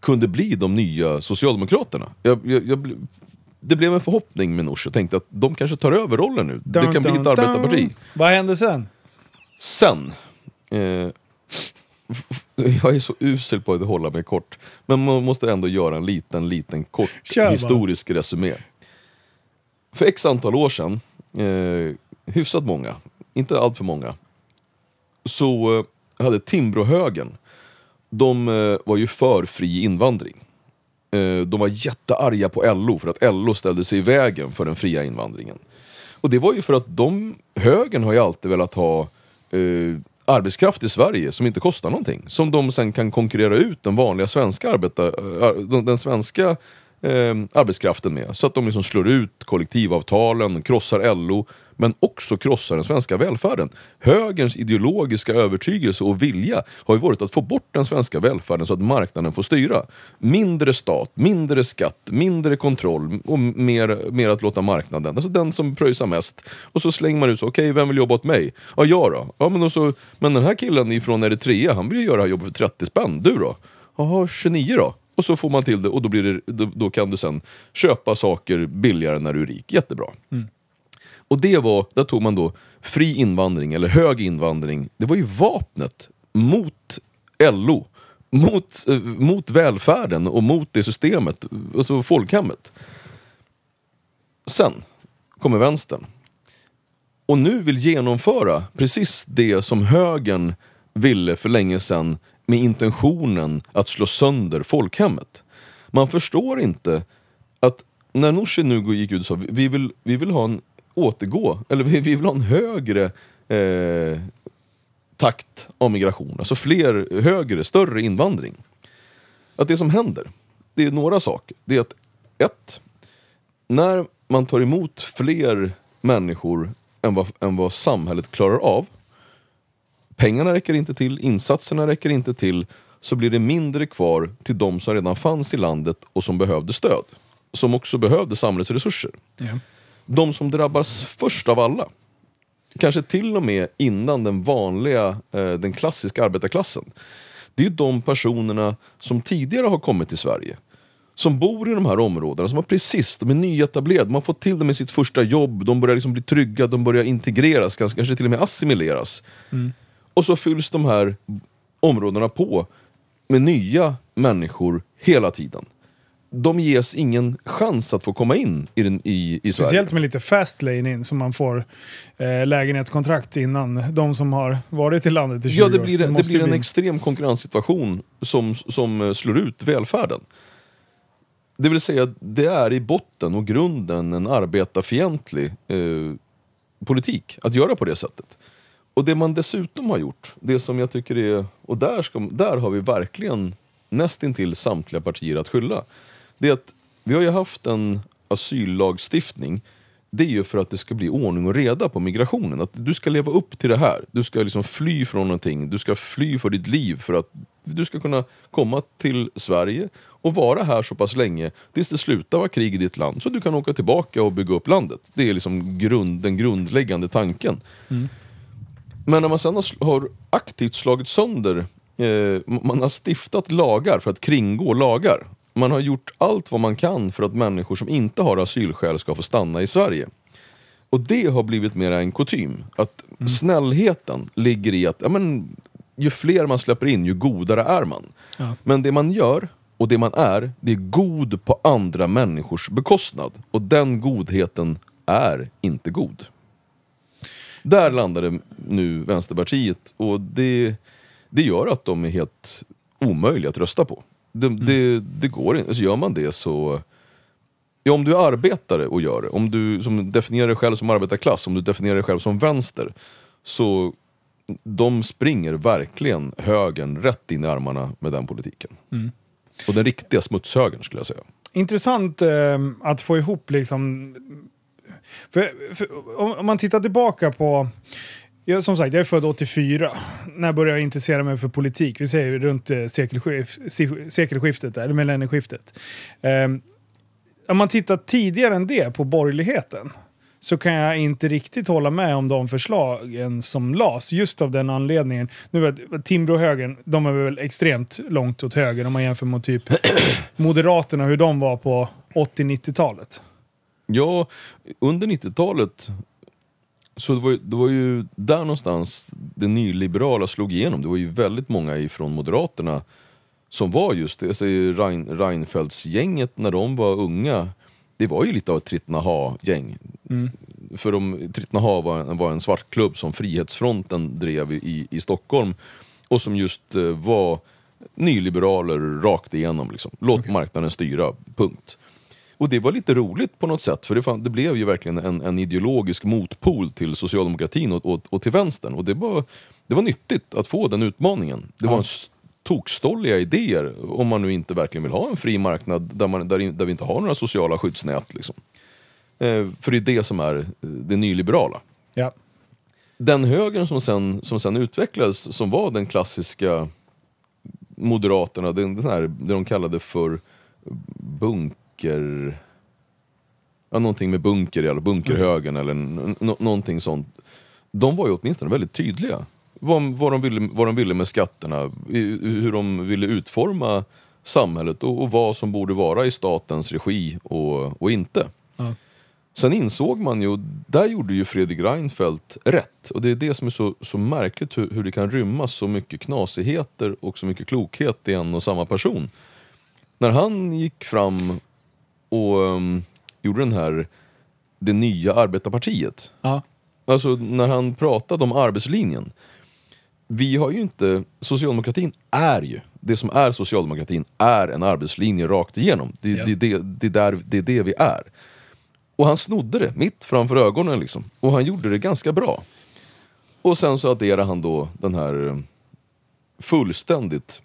kunde bli de nya Socialdemokraterna. Jag, jag, jag det blev en förhoppning med Noosh och tänkte att de kanske tar över rollen nu. det kan bli ett arbetarparti. Vad hände sen? Sen... Eh, jag är så usel på att hålla mig kort. Men man måste ändå göra en liten, liten kort Kör historisk man. resumé. För x antal år sedan, eh, hyfsat många, inte allt för många, så eh, hade Timbråhögern, de eh, var ju för fri invandring. Eh, de var jättearga på LO för att LO ställde sig i vägen för den fria invandringen. Och det var ju för att de, högern har ju alltid velat ha eh, arbetskraft i Sverige som inte kostar någonting. Som de sen kan konkurrera ut den vanliga svenska, arbeta, eh, den svenska eh, arbetskraften med. Så att de liksom slår ut kollektivavtalen, krossar LO men också krossar den svenska välfärden. Högerns ideologiska övertygelse och vilja har ju varit att få bort den svenska välfärden så att marknaden får styra. Mindre stat, mindre skatt, mindre kontroll och mer, mer att låta marknaden, alltså den som pröjsar mest. Och så slänger man ut så, okej okay, vem vill jobba åt mig? Ja, jag då? Ja, men, och så, men den här killen ifrån Eritrea, han vill ju göra det här jobbet för 30 spänn. Du då? Jaha, 29 då? Och så får man till det och då, blir det, då, då kan du sen köpa saker billigare när du är rik. Jättebra. Mm. Och det var, där tog man då fri invandring, eller hög invandring, det var ju vapnet mot LO, mot, eh, mot välfärden och mot det systemet, alltså folkhemmet. Sen kommer vänstern. Och nu vill genomföra precis det som högern ville för länge sedan med intentionen att slå sönder folkhemmet. Man förstår inte att när Nooshi nu gick ut och sa vi vill, vi vill ha en återgå, eller vi, vill ha en högre eh, takt av migration, alltså fler, högre, större invandring. Att det som händer, det är några saker. Det är att, ett, när man tar emot fler människor än vad, än vad samhället klarar av, pengarna räcker inte till, insatserna räcker inte till, så blir det mindre kvar till de som redan fanns i landet och som behövde stöd. Som också behövde samhällets resurser. Ja de som drabbas först av alla, kanske till och med innan den vanliga, eh, den klassiska arbetarklassen, det är de personerna som tidigare har kommit till Sverige. Som bor i de här områdena, som har precis, de är nyetablerade, man får till dem med sitt första jobb, de börjar liksom bli trygga, de börjar integreras, kanske, kanske till och med assimileras. Mm. Och så fylls de här områdena på med nya människor hela tiden de ges ingen chans att få komma in i, den, i, i Speciellt Sverige. Speciellt med lite fast lane in, som man får eh, lägenhetskontrakt innan de som har varit i landet i 20 år. Ja, det blir, Det, det blir en bli... extrem konkurrenssituation som, som eh, slår ut välfärden. Det vill säga, det är i botten och grunden en arbetarfientlig eh, politik att göra på det sättet. Och det man dessutom har gjort, det som jag tycker är... Och där, ska, där har vi verkligen nästintill samtliga partier att skylla det är att vi har ju haft en asyllagstiftning det är ju för att det ska bli ordning och reda på migrationen. Att du ska leva upp till det här. Du ska liksom fly från någonting. Du ska fly för ditt liv för att du ska kunna komma till Sverige och vara här så pass länge tills det slutar vara krig i ditt land så du kan åka tillbaka och bygga upp landet. Det är liksom grund, den grundläggande tanken. Mm. Men när man sen har aktivt slagit sönder eh, man har stiftat lagar för att kringgå lagar man har gjort allt vad man kan för att människor som inte har asylskäl ska få stanna i Sverige. Och det har blivit mer en kutym. Att mm. snällheten ligger i att ja, men, ju fler man släpper in, ju godare är man. Ja. Men det man gör och det man är, det är god på andra människors bekostnad. Och den godheten är inte god. Där landade nu Vänsterpartiet och det, det gör att de är helt omöjliga att rösta på. Det, mm. det, det går inte. Alltså gör man det så... Ja, om du är arbetare och gör det, om du som definierar dig själv som arbetarklass, om du definierar dig själv som vänster, så de springer verkligen högen rätt in i armarna med den politiken. Mm. Och den riktiga smutshögern skulle jag säga. Intressant eh, att få ihop liksom... För, för, om, man tittar tillbaka på jag, som sagt, jag är född 84. När började jag intressera mig för politik? Vi säger runt eh, sekelskif sekelskiftet, eller millennieskiftet. Um, om man tittar tidigare än det på borgerligheten så kan jag inte riktigt hålla med om de förslagen som lades. Just av den anledningen. Nu vet, Timbråhögern, de är väl extremt långt åt höger om man jämför med typ Moderaterna, hur de var på 80-90-talet. Ja, under 90-talet så det var, ju, det var ju där någonstans det nyliberala slog igenom. Det var ju väldigt många ifrån Moderaterna som var just det. Rein, Reinfeldts-gänget när de var unga, det var ju lite av ett tritnaha gäng Mm. För tritnaha var, var en svart klubb som Frihetsfronten drev i, i Stockholm och som just eh, var nyliberaler rakt igenom. Liksom. Låt okay. marknaden styra, punkt. Och det var lite roligt på något sätt, för det, fan, det blev ju verkligen en, en, ideologisk motpol till socialdemokratin och, och, och till vänstern. Och det var, det var nyttigt att få den utmaningen. Det ja. var tokstolliga idéer om man nu inte verkligen vill ha en fri marknad där, man, där, där vi inte har några sociala skyddsnät. Liksom. Eh, för det är det som är eh, det nyliberala. Ja. Den högern som sen, som sen utvecklades, som var den klassiska Moderaterna, den, den här, det de kallade för bunk bunker... Ja, någonting med bunker i alla bunkerhögen mm. eller någonting sånt. De var ju åtminstone väldigt tydliga. Vad, vad, de, ville, vad de ville med skatterna, hur de ville utforma samhället och, och vad som borde vara i statens regi och, och inte. Ja. Sen insåg man ju, där gjorde ju Fredrik Reinfeldt rätt. Och det är det som är så, så märkligt, hur, hur det kan rymmas så mycket knasigheter och så mycket klokhet i en och samma person. När han gick fram och um, gjorde den här Det nya arbetarpartiet. Ja. Alltså när han pratade om arbetslinjen. Vi har ju inte, socialdemokratin är ju, det som är socialdemokratin är en arbetslinje rakt igenom. Det, ja. det, det, det, där, det är det vi är. Och han snodde det mitt framför ögonen liksom. Och han gjorde det ganska bra. Och sen så adderade han då den här ehm, fullständigt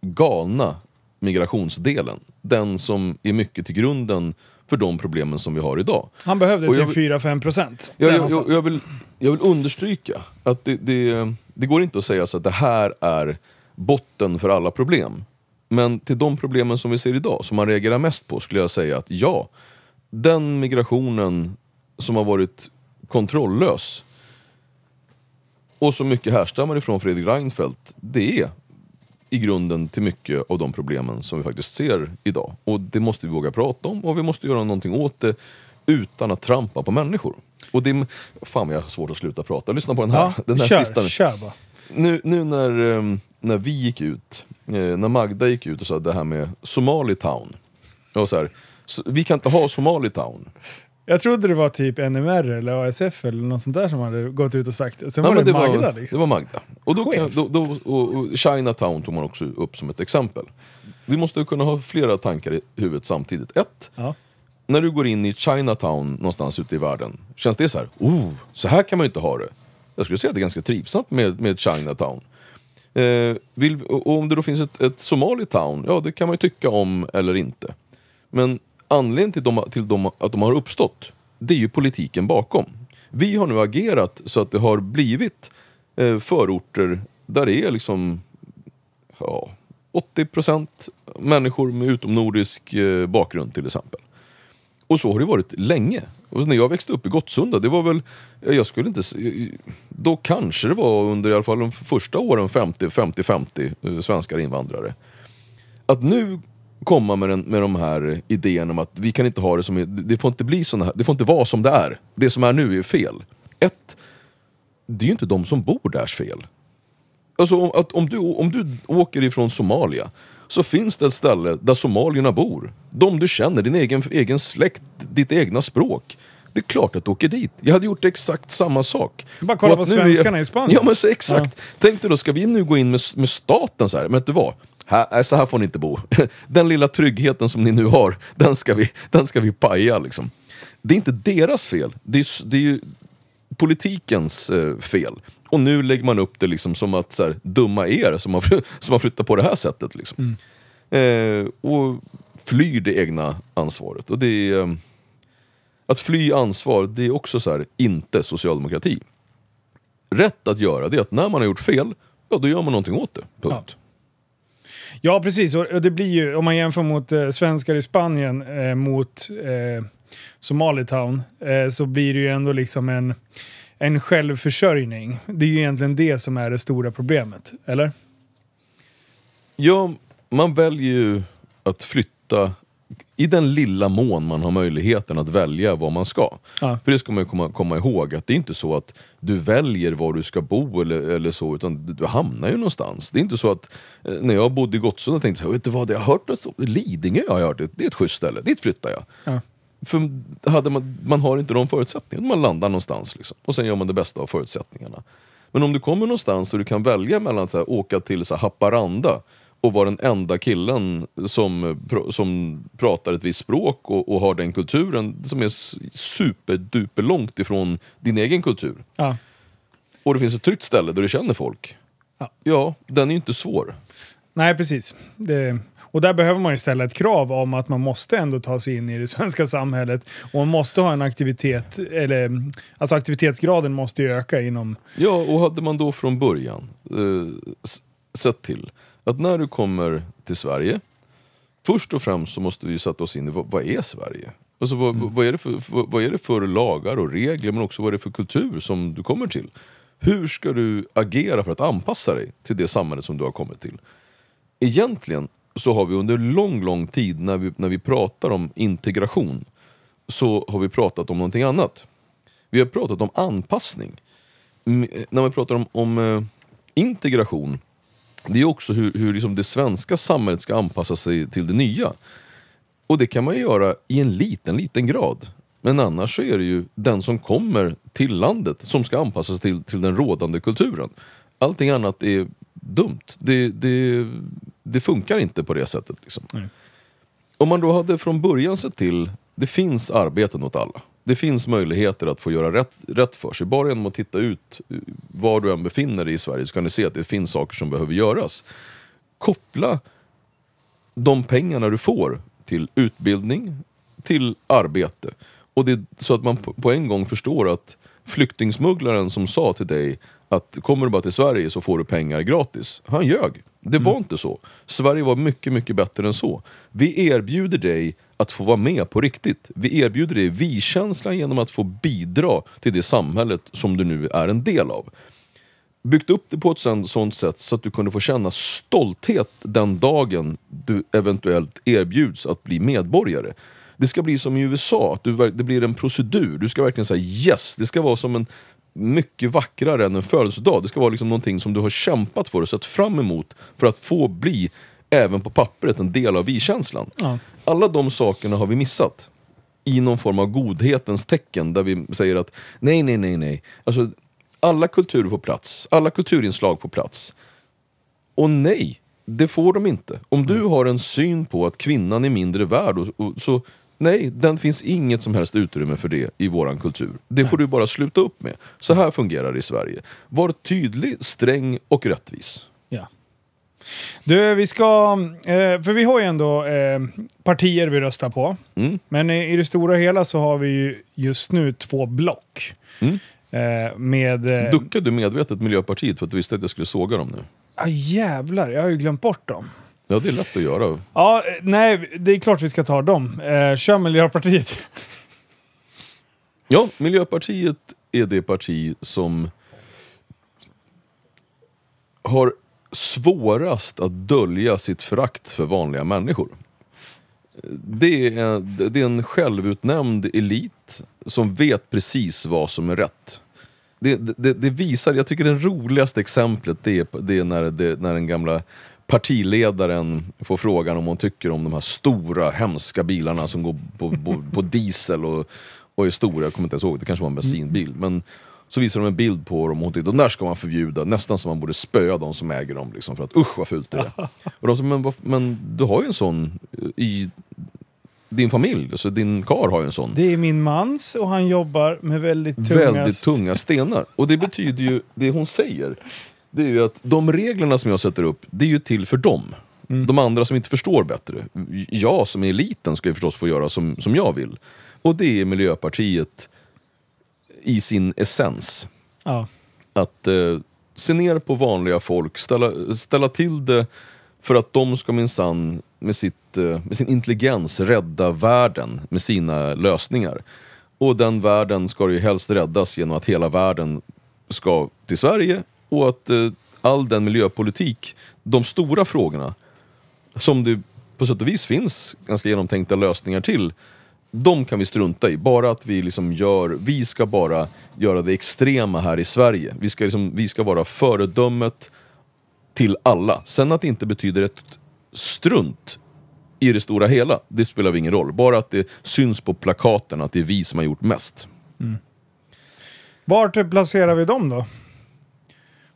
galna migrationsdelen. Den som är mycket till grunden för de problemen som vi har idag. Han behövde och typ 4-5 procent. Jag, jag, jag, jag, vill, jag vill understryka att det, det, det går inte att säga så att det här är botten för alla problem. Men till de problemen som vi ser idag, som man reagerar mest på, skulle jag säga att ja, den migrationen som har varit kontrolllös och så mycket härstammar ifrån Fredrik Reinfeldt, det är i grunden till mycket av de problemen som vi faktiskt ser idag. Och det måste vi våga prata om och vi måste göra någonting åt det utan att trampa på människor. Och det är, fan jag har svårt att sluta prata. Lyssna på den här. Ja, den här kör, sista. Kör bara. Nu, nu när, ehm, när vi gick ut, eh, när Magda gick ut och sa det här med Somalitown. Jag var så här, vi kan inte ha Somalitown. Jag trodde det var typ NMR eller ASF eller något sånt där som hade gått ut och sagt det. Sen Nej, var det, det Magda. Var, liksom. Det var Magda. Och, då, kan, då, då, och Chinatown tog man också upp som ett exempel. Vi måste kunna ha flera tankar i huvudet samtidigt. Ett, ja. när du går in i Chinatown någonstans ute i världen, känns det så här, oh, så här kan man ju inte ha det. Jag skulle säga att det är ganska trivsamt med, med Chinatown. Eh, vill, och om det då finns ett, ett Somali ja det kan man ju tycka om eller inte. Men anledningen till, de, till de, att de har uppstått, det är ju politiken bakom. Vi har nu agerat så att det har blivit eh, förorter där det är liksom ja, 80% människor med utomnordisk eh, bakgrund till exempel. Och så har det varit länge. Och när jag växte upp i Gottsunda, det var väl, eh, jag skulle inte, eh, då kanske det var under i alla fall de första åren 50-50 eh, svenskar invandrare. Att nu komma med, den, med de här idéerna om att vi kan inte ha det som, det får inte bli såna, det får inte vara som det är. Det som är nu är fel. Ett, det är ju inte de som bor där fel. Alltså att om du, om du åker ifrån Somalia så finns det ett ställe där somalierna bor. De du känner, din egen, egen släkt, ditt egna språk. Det är klart att du åker dit. Jag hade gjort exakt samma sak. Bara kolla på svenskarna är... i Spanien. Ja men så exakt. Ja. Tänk dig då, ska vi nu gå in med, med staten så här, men vet du vad? här, så här får ni inte bo. Den lilla tryggheten som ni nu har, den ska vi, den ska vi paja liksom. Det är inte deras fel, det är, det är ju politikens eh, fel. Och nu lägger man upp det liksom som att så här, dumma er som har, som har flyttat på det här sättet. Liksom. Mm. Eh, och flyr det egna ansvaret. Och det är, eh, att fly ansvar, det är också så här, inte socialdemokrati. Rätt att göra det är att när man har gjort fel, ja då gör man någonting åt det. Punkt. Ja. Ja, precis. Och det blir ju, om man jämför mot eh, svenskar i Spanien eh, mot eh, Somalitown, eh, så blir det ju ändå liksom en, en självförsörjning. Det är ju egentligen det som är det stora problemet, eller? Ja, man väljer ju att flytta i den lilla mån man har möjligheten att välja vad man ska. Ja. För det ska man komma, komma ihåg, att det är inte så att du väljer var du ska bo eller, eller så, utan du, du hamnar ju någonstans. Det är inte så att eh, när jag bodde i Gottsunda tänkte jag, vet du vad, jag har hört det, Lidingö har jag hört, det, det är ett schysst ställe, dit flyttar jag. Ja. För hade man, man har inte de förutsättningarna, man landar någonstans liksom, och sen gör man det bästa av förutsättningarna. Men om du kommer någonstans och du kan välja mellan att åka till så här, Haparanda och vara den enda killen som, som pratar ett visst språk och, och har den kulturen som är superduper långt ifrån din egen kultur. Ja. Och det finns ett tryggt ställe där du känner folk. Ja, ja den är ju inte svår. Nej, precis. Det, och där behöver man ju ställa ett krav om att man måste ändå ta sig in i det svenska samhället. Och man måste ha en aktivitet, eller alltså aktivitetsgraden måste ju öka inom... Ja, och hade man då från början eh, sett till att när du kommer till Sverige, först och främst så måste vi sätta oss in i vad, vad är Sverige? Alltså, vad, mm. vad, är det för, vad, vad är det för lagar och regler men också vad är det för kultur som du kommer till? Hur ska du agera för att anpassa dig till det samhälle som du har kommit till? Egentligen så har vi under lång, lång tid när vi, när vi pratar om integration så har vi pratat om någonting annat. Vi har pratat om anpassning. Mm, när man pratar om, om eh, integration det är också hur, hur liksom det svenska samhället ska anpassa sig till det nya. Och det kan man ju göra i en liten, liten grad. Men annars så är det ju den som kommer till landet som ska anpassa sig till, till den rådande kulturen. Allting annat är dumt. Det, det, det funkar inte på det sättet. Liksom. Om man då hade från början sett till, det finns arbeten åt alla det finns möjligheter att få göra rätt, rätt för sig. Bara genom att titta ut eh, var du än befinner dig i Sverige så kan du se att det finns saker som behöver göras. Koppla de pengarna du får till utbildning, till arbete. Och det, är så att man på en gång förstår att flyktingsmugglaren som sa till dig att kommer du bara till Sverige så får du pengar gratis, han ljög. Det var mm. inte så. Sverige var mycket, mycket bättre än så. Vi erbjuder dig att få vara med på riktigt. Vi erbjuder dig vi-känslan genom att få bidra till det samhället som du nu är en del av. Byggt upp det på ett sånt sätt så att du kunde få känna stolthet den dagen du eventuellt erbjuds att bli medborgare. Det ska bli som i USA, att du, det blir en procedur. Du ska verkligen säga yes. Det ska vara som en mycket vackrare än en födelsedag. Det ska vara liksom någonting som du har kämpat för och sett fram emot för att få bli, även på pappret, en del av vi-känslan. Ja. Alla de sakerna har vi missat i någon form av godhetens tecken där vi säger att nej, nej, nej, nej. Alltså, alla kulturer får plats, alla kulturinslag får plats. Och nej, det får de inte. Om du mm. har en syn på att kvinnan är mindre värd och, och så Nej, den finns inget som helst utrymme för det i vår kultur. Det får du bara sluta upp med. Så här fungerar det i Sverige. Var tydlig, sträng och rättvis. Ja. Du, vi ska... Eh, för vi har ju ändå eh, partier vi röstar på. Mm. Men i det stora hela så har vi ju just nu två block. Mm. Eh, med... Duckade du medvetet Miljöpartiet för att du visste att jag skulle såga dem nu? Ja jävlar, jag har ju glömt bort dem. Ja, det är lätt att göra. Ja, nej, det är klart vi ska ta dem. Eh, kör Miljöpartiet. Ja, Miljöpartiet är det parti som har svårast att dölja sitt förakt för vanliga människor. Det är, det är en självutnämnd elit som vet precis vad som är rätt. Det, det, det visar, jag tycker det roligaste exemplet det är, det är när, när den gamla partiledaren får frågan om hon tycker om de här stora hemska bilarna som går på, på, på diesel och, och är stora, jag kommer inte ens ihåg, det kanske var en bensinbil. Men så visar de en bild på dem och hon tyckte de där ska man förbjuda, nästan som man borde spöa de som äger dem. Liksom, för att usch vad fult det är. och de sa, men, men du har ju en sån i din familj, alltså din kar har ju en sån. Det är min mans och han jobbar med väldigt tunga, väldigt tunga stenar. Och det betyder ju, det hon säger det är ju att de reglerna som jag sätter upp, det är ju till för dem. Mm. De andra som inte förstår bättre. Jag som är eliten ska ju förstås få göra som, som jag vill. Och det är Miljöpartiet i sin essens. Ja. Att eh, se ner på vanliga folk, ställa, ställa till det för att de ska minsann med, sitt, eh, med sin intelligens rädda världen med sina lösningar. Och den världen ska ju helst räddas genom att hela världen ska till Sverige åt eh, all den miljöpolitik, de stora frågorna, som det på sätt och vis finns ganska genomtänkta lösningar till, de kan vi strunta i. Bara att vi liksom gör, vi ska bara göra det extrema här i Sverige. Vi ska, liksom, vi ska vara föredömet till alla. Sen att det inte betyder ett strunt i det stora hela, det spelar vi ingen roll. Bara att det syns på plakaten att det är vi som har gjort mest. Mm. Vart placerar vi dem då?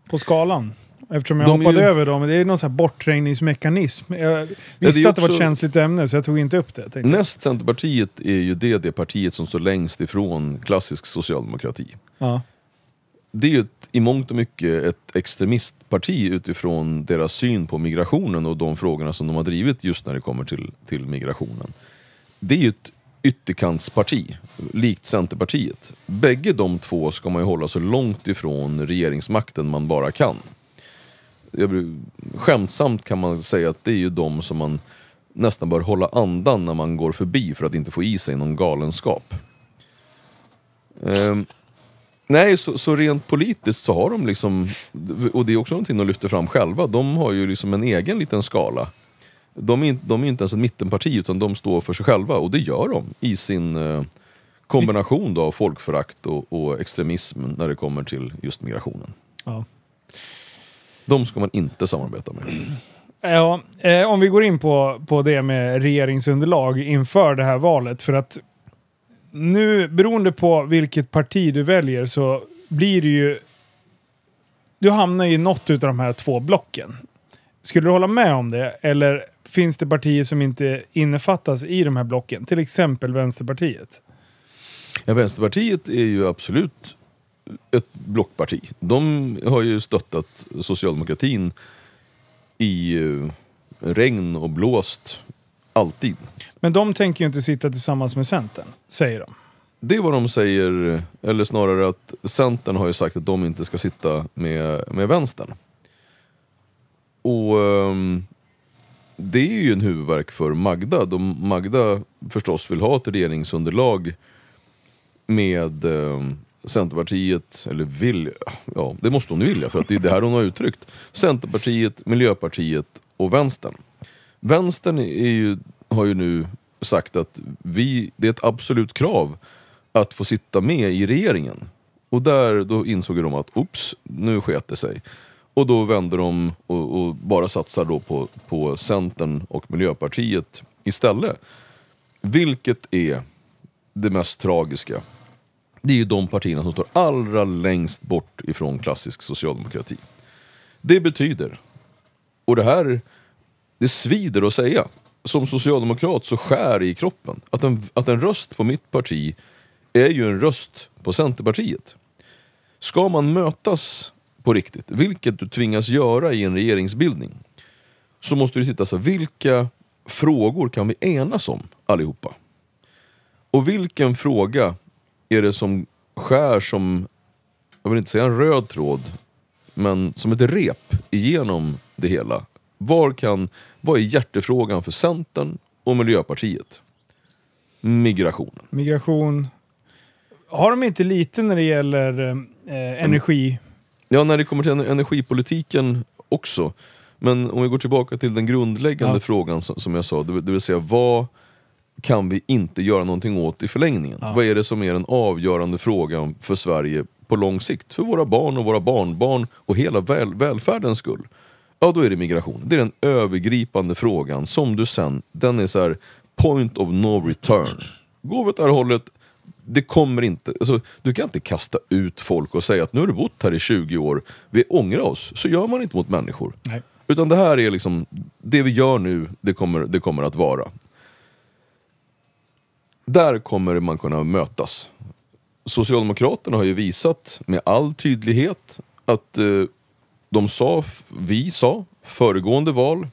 på skalan? Eftersom jag de hoppade ju... över dem. Det är någon sån här bortträngningsmekanism. Jag visste ja, att det var ett känsligt ämne så jag tog inte upp det. Näst Centerpartiet är ju det, det partiet som står längst ifrån klassisk socialdemokrati. Ja. Det är ju ett, i mångt och mycket ett extremistparti utifrån deras syn på migrationen och de frågorna som de har drivit just när det kommer till, till migrationen. Det är ju ett ytterkantsparti, likt Centerpartiet. Bägge de två ska man ju hålla så långt ifrån regeringsmakten man bara kan. Skämtsamt kan man säga att det är ju de som man nästan bör hålla andan när man går förbi för att inte få i sig någon galenskap. Ehm, nej, så, så, rent politiskt så har de liksom, och det är också någonting de lyfter fram själva, de har ju liksom en egen liten skala de är, de är inte ens ett mittenparti utan de står för sig själva och det gör de i sin eh, kombination då av folkförakt och, och, extremism när det kommer till just migrationen. Ja. De ska man inte samarbeta med. Ja, eh, om vi går in på, på det med regeringsunderlag inför det här valet. För att nu, beroende på vilket parti du väljer så blir det ju... Du hamnar i något av de här två blocken. Skulle du hålla med om det? Eller finns det partier som inte innefattas i de här blocken, till exempel Vänsterpartiet? Ja, Vänsterpartiet är ju absolut ett blockparti. De har ju stöttat socialdemokratin i eh, regn och blåst, alltid. Men de tänker ju inte sitta tillsammans med Centern, säger de. Det är vad de säger, eller snarare att Centern har ju sagt att de inte ska sitta med, med vänstern. Och um, det är ju en huvudvärk för Magda, då Magda förstås vill ha ett regeringsunderlag med eh, Centerpartiet, eller vill, ja det måste hon vilja för att det är det här hon har uttryckt. Centerpartiet, Miljöpartiet och Vänstern. Vänstern ju, har ju nu sagt att vi, det är ett absolut krav att få sitta med i regeringen. Och där då insåg de att, oops, nu sket det sig. Och då vänder de och, och, bara satsar då på, på Centern och Miljöpartiet istället. Vilket är det mest tragiska. Det är ju de partierna som står allra längst bort ifrån klassisk socialdemokrati. Det betyder, och det här, det svider att säga, som socialdemokrat så skär i kroppen. Att en, att en röst på mitt parti är ju en röst på Centerpartiet. Ska man mötas på riktigt, vilket du tvingas göra i en regeringsbildning, så måste du titta så här, vilka frågor kan vi enas om allihopa? Och vilken fråga är det som skär som, jag vill inte säga en röd tråd, men som ett rep igenom det hela. Var kan, vad är hjärtefrågan för Centern och Miljöpartiet? Migration. Migration. Har de inte lite när det gäller eh, energi? Ja, när det kommer till energipolitiken också. Men om vi går tillbaka till den grundläggande ja. frågan som jag sa, det vill säga vad kan vi inte göra någonting åt i förlängningen? Ja. Vad är det som är den avgörande frågan för Sverige på lång sikt? För våra barn och våra barnbarn och hela väl, välfärdens skull. Ja, då är det migration. Det är den övergripande frågan som du sen, den är så här, point of no return. Går vi åt det här hållet, det kommer inte, alltså, du kan inte kasta ut folk och säga att nu har du bott här i 20 år, vi ångrar oss. Så gör man inte mot människor. Nej. Utan det här är liksom, det vi gör nu, det kommer, det kommer att vara. Där kommer man kunna mötas. Socialdemokraterna har ju visat med all tydlighet att eh, de sa, vi sa, föregående val,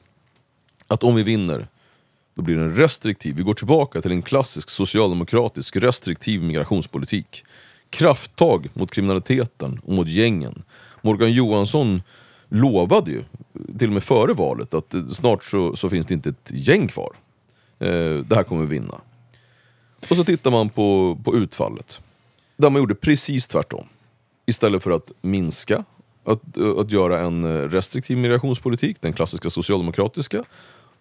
att om vi vinner då blir den restriktiv. Vi går tillbaka till en klassisk socialdemokratisk restriktiv migrationspolitik. Krafttag mot kriminaliteten och mot gängen. Morgan Johansson lovade ju, till och med före valet, att snart så, så finns det inte ett gäng kvar. Eh, det här kommer vi vinna. Och så tittar man på, på utfallet. Där man gjorde precis tvärtom. Istället för att minska, att, att göra en restriktiv migrationspolitik, den klassiska socialdemokratiska,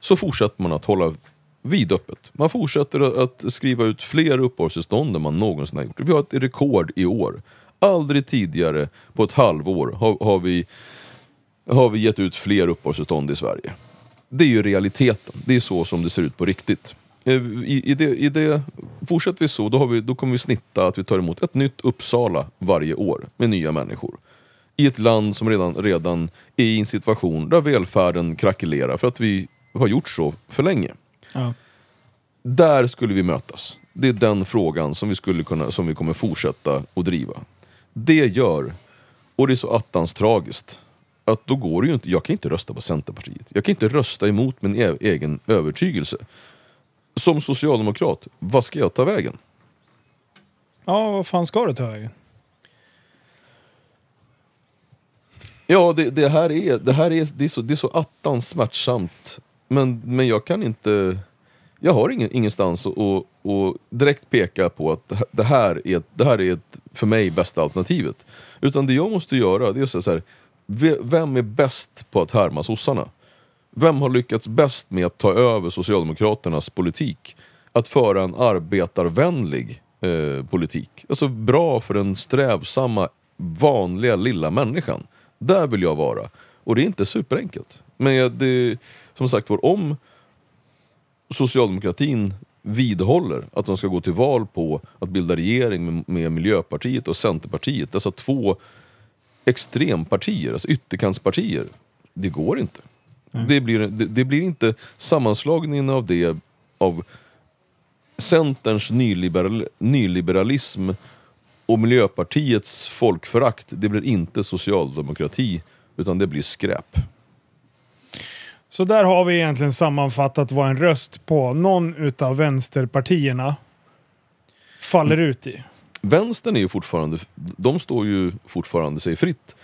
så fortsätter man att hålla vidöppet. Man fortsätter att skriva ut fler uppehållstillstånd än man någonsin har gjort. Vi har ett rekord i år. Aldrig tidigare på ett halvår har, har vi, har vi gett ut fler uppehållstillstånd i Sverige. Det är ju realiteten. Det är så som det ser ut på riktigt. Eh, I, i, det, i det, fortsätter vi så, då, har vi, då kommer vi snitta att vi tar emot ett nytt Uppsala varje år med nya människor. I ett land som redan, redan är i en situation där välfärden krackelerar för att vi har gjort så för länge. Ja. Där skulle vi mötas. Det är den frågan som vi, skulle kunna, som vi kommer fortsätta att driva. Det gör, och det är så attans tragiskt, att då går det ju inte, jag kan inte rösta på Centerpartiet. Jag kan inte rösta emot min e egen övertygelse. Som socialdemokrat, vad ska jag ta vägen? Ja, vad fan ska du ta vägen? Ja, det, det, här, är, det här är, det är, så, det är så attans smärtsamt men, men jag kan inte... Jag har ingen, ingenstans att direkt peka på att det här är, det här är ett, för mig bästa alternativet. Utan det jag måste göra det är att säga så här, vem är bäst på att härma sossarna? Vem har lyckats bäst med att ta över Socialdemokraternas politik? Att föra en arbetarvänlig eh, politik. Alltså bra för den strävsamma, vanliga lilla människan. Där vill jag vara. Och det är inte superenkelt. Men jag, det, som sagt var, om socialdemokratin vidhåller att de ska gå till val på att bilda regering med Miljöpartiet och Centerpartiet, dessa två extrempartier, alltså ytterkantspartier, det går inte. Mm. Det, blir, det, det, blir inte sammanslagningen av det, av Centerns nyliberal, nyliberalism och Miljöpartiets folkförakt, det blir inte socialdemokrati, utan det blir skräp. Så där har vi egentligen sammanfattat vad en röst på någon utav vänsterpartierna faller mm. ut i. Vänstern är ju fortfarande, de står ju fortfarande sig fritt.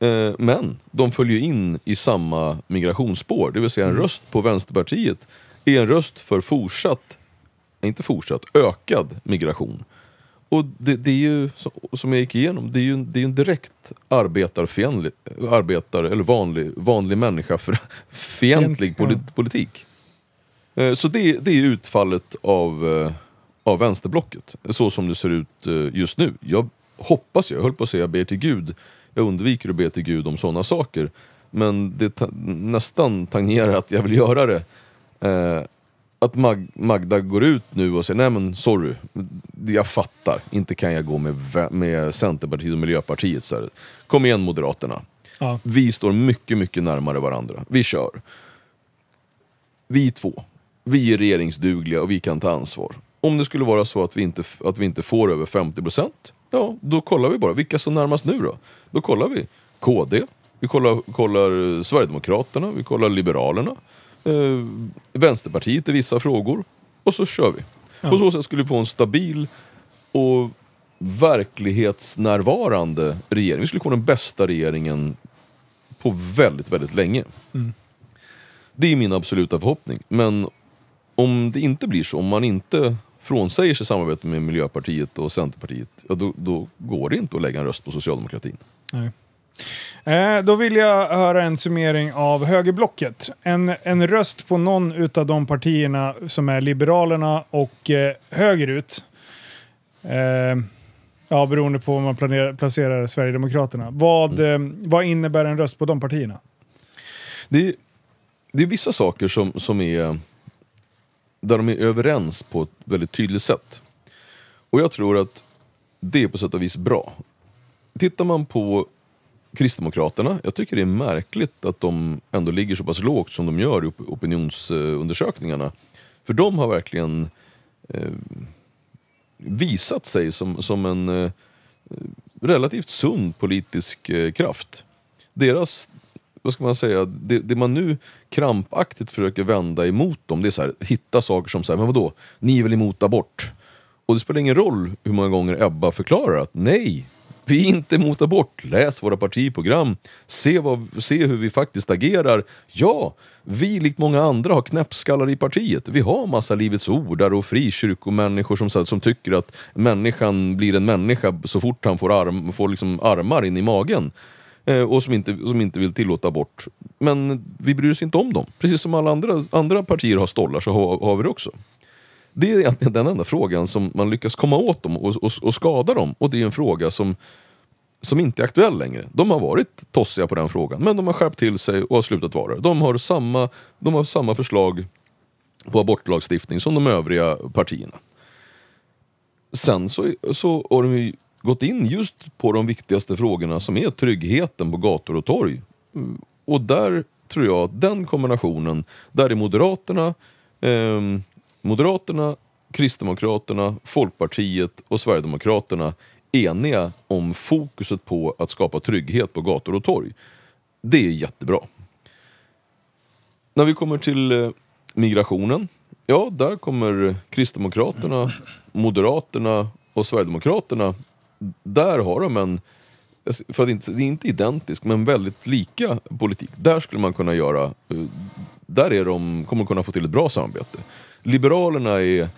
Eh, men de följer in i samma migrationsspår, det vill säga en mm. röst på Vänsterpartiet är en röst för fortsatt, inte fortsatt, ökad migration. Och det, det, är ju, som jag gick igenom, det är ju, det är en direkt arbetarfientlig, arbetare, eller vanlig, vanlig människa för, fientlig polit, politik. Eh, så det, det är utfallet av, eh, av vänsterblocket, så som det ser ut eh, just nu. Jag hoppas, jag höll på att säga jag ber till Gud, jag undviker att be till Gud om sådana saker. Men det ta, nästan tangerar att jag vill göra det att Mag Magda går ut nu och säger nej men sorry, jag fattar, inte kan jag gå med, med Centerpartiet och Miljöpartiet. Så här. Kom igen Moderaterna. Ja. Vi står mycket, mycket närmare varandra. Vi kör. Vi två. Vi är regeringsdugliga och vi kan ta ansvar. Om det skulle vara så att vi inte, att vi inte får över 50 ja då kollar vi bara. Vilka som närmast nu då? Då kollar vi KD, vi kollar, kollar Sverigedemokraterna, vi kollar Liberalerna eh, Vänsterpartiet i vissa frågor och så kör vi. Ja. På så sätt skulle vi få en stabil och verklighetsnärvarande regering. Vi skulle få den bästa regeringen på väldigt, väldigt länge. Mm. Det är min absoluta förhoppning. Men om det inte blir så, om man inte frånsäger sig samarbetet med Miljöpartiet och Centerpartiet, ja, då, då, går det inte att lägga en röst på socialdemokratin. Nej. Eh, då vill jag höra en summering av högerblocket. En, en röst på någon utav de partierna som är Liberalerna och eh, högerut. Eh, ja, beroende på var man planerar, placerar Sverigedemokraterna. Vad, mm. vad innebär en röst på de partierna? Det är, det är vissa saker som, som är där de är överens på ett väldigt tydligt sätt. Och jag tror att det är på sätt och vis bra. Tittar man på Kristdemokraterna. Jag tycker det är märkligt att de ändå ligger så pass lågt som de gör i opinionsundersökningarna. För de har verkligen eh, visat sig som, som en eh, relativt sund politisk eh, kraft. Deras, vad ska man säga, det, det, man nu krampaktigt försöker vända emot dem, det är att hitta saker som så men vadå, ni är väl emot abort? Och det spelar ingen roll hur många gånger Ebba förklarar att nej, vi är inte emot abort. Läs våra partiprogram. Se, vad, se hur vi faktiskt agerar. Ja, vi likt många andra har knäppskallar i partiet. Vi har massa Livets ordare och frikyrkomänniskor som, som tycker att människan blir en människa så fort han får, arm, får liksom armar in i magen. Eh, och som inte, som inte vill tillåta abort. Men vi bryr oss inte om dem. Precis som alla andra, andra partier har stollar så har, har vi det också. Det är egentligen den enda frågan som man lyckas komma åt dem och, och, och skada dem. Och det är en fråga som, som inte är aktuell längre. De har varit tossiga på den frågan, men de har skärpt till sig och har slutat vara det. De har samma, de har samma förslag på abortlagstiftning som de övriga partierna. Sen så, så har de ju gått in just på de viktigaste frågorna som är tryggheten på gator och torg. Och där tror jag att den kombinationen, där är Moderaterna, eh, Moderaterna, Kristdemokraterna, Folkpartiet och Sverigedemokraterna eniga om fokuset på att skapa trygghet på gator och torg. Det är jättebra. När vi kommer till eh, migrationen, ja där kommer Kristdemokraterna, Moderaterna och Sverigedemokraterna, där har de en, alltså, för att inte, det är inte identisk, men väldigt lika politik. Där skulle man kunna göra, eh, där är de, kommer man kunna få till ett bra samarbete. Liberalerna är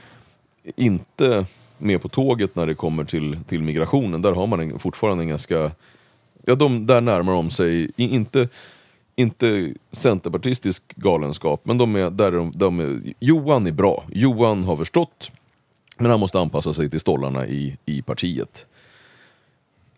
inte med på tåget när det kommer till, till migrationen. Där har man en, fortfarande en ganska... Ja, de, där närmar de sig, inte, inte centerpartistisk galenskap, men de är, där de, de är, Johan är bra. Johan har förstått, men han måste anpassa sig till stollarna i, i partiet.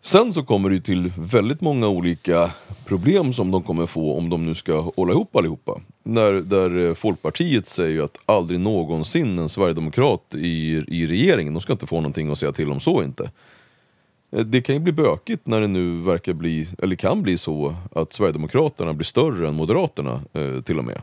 Sen så kommer det till väldigt många olika problem som de kommer få om de nu ska hålla ihop allihopa. När, där eh, Folkpartiet säger ju att aldrig någonsin en sverigedemokrat i, i regeringen, de ska inte få någonting att säga till om så inte. Eh, det kan ju bli bökigt när det nu verkar bli, eller kan bli så att Sverigedemokraterna blir större än Moderaterna eh, till och med.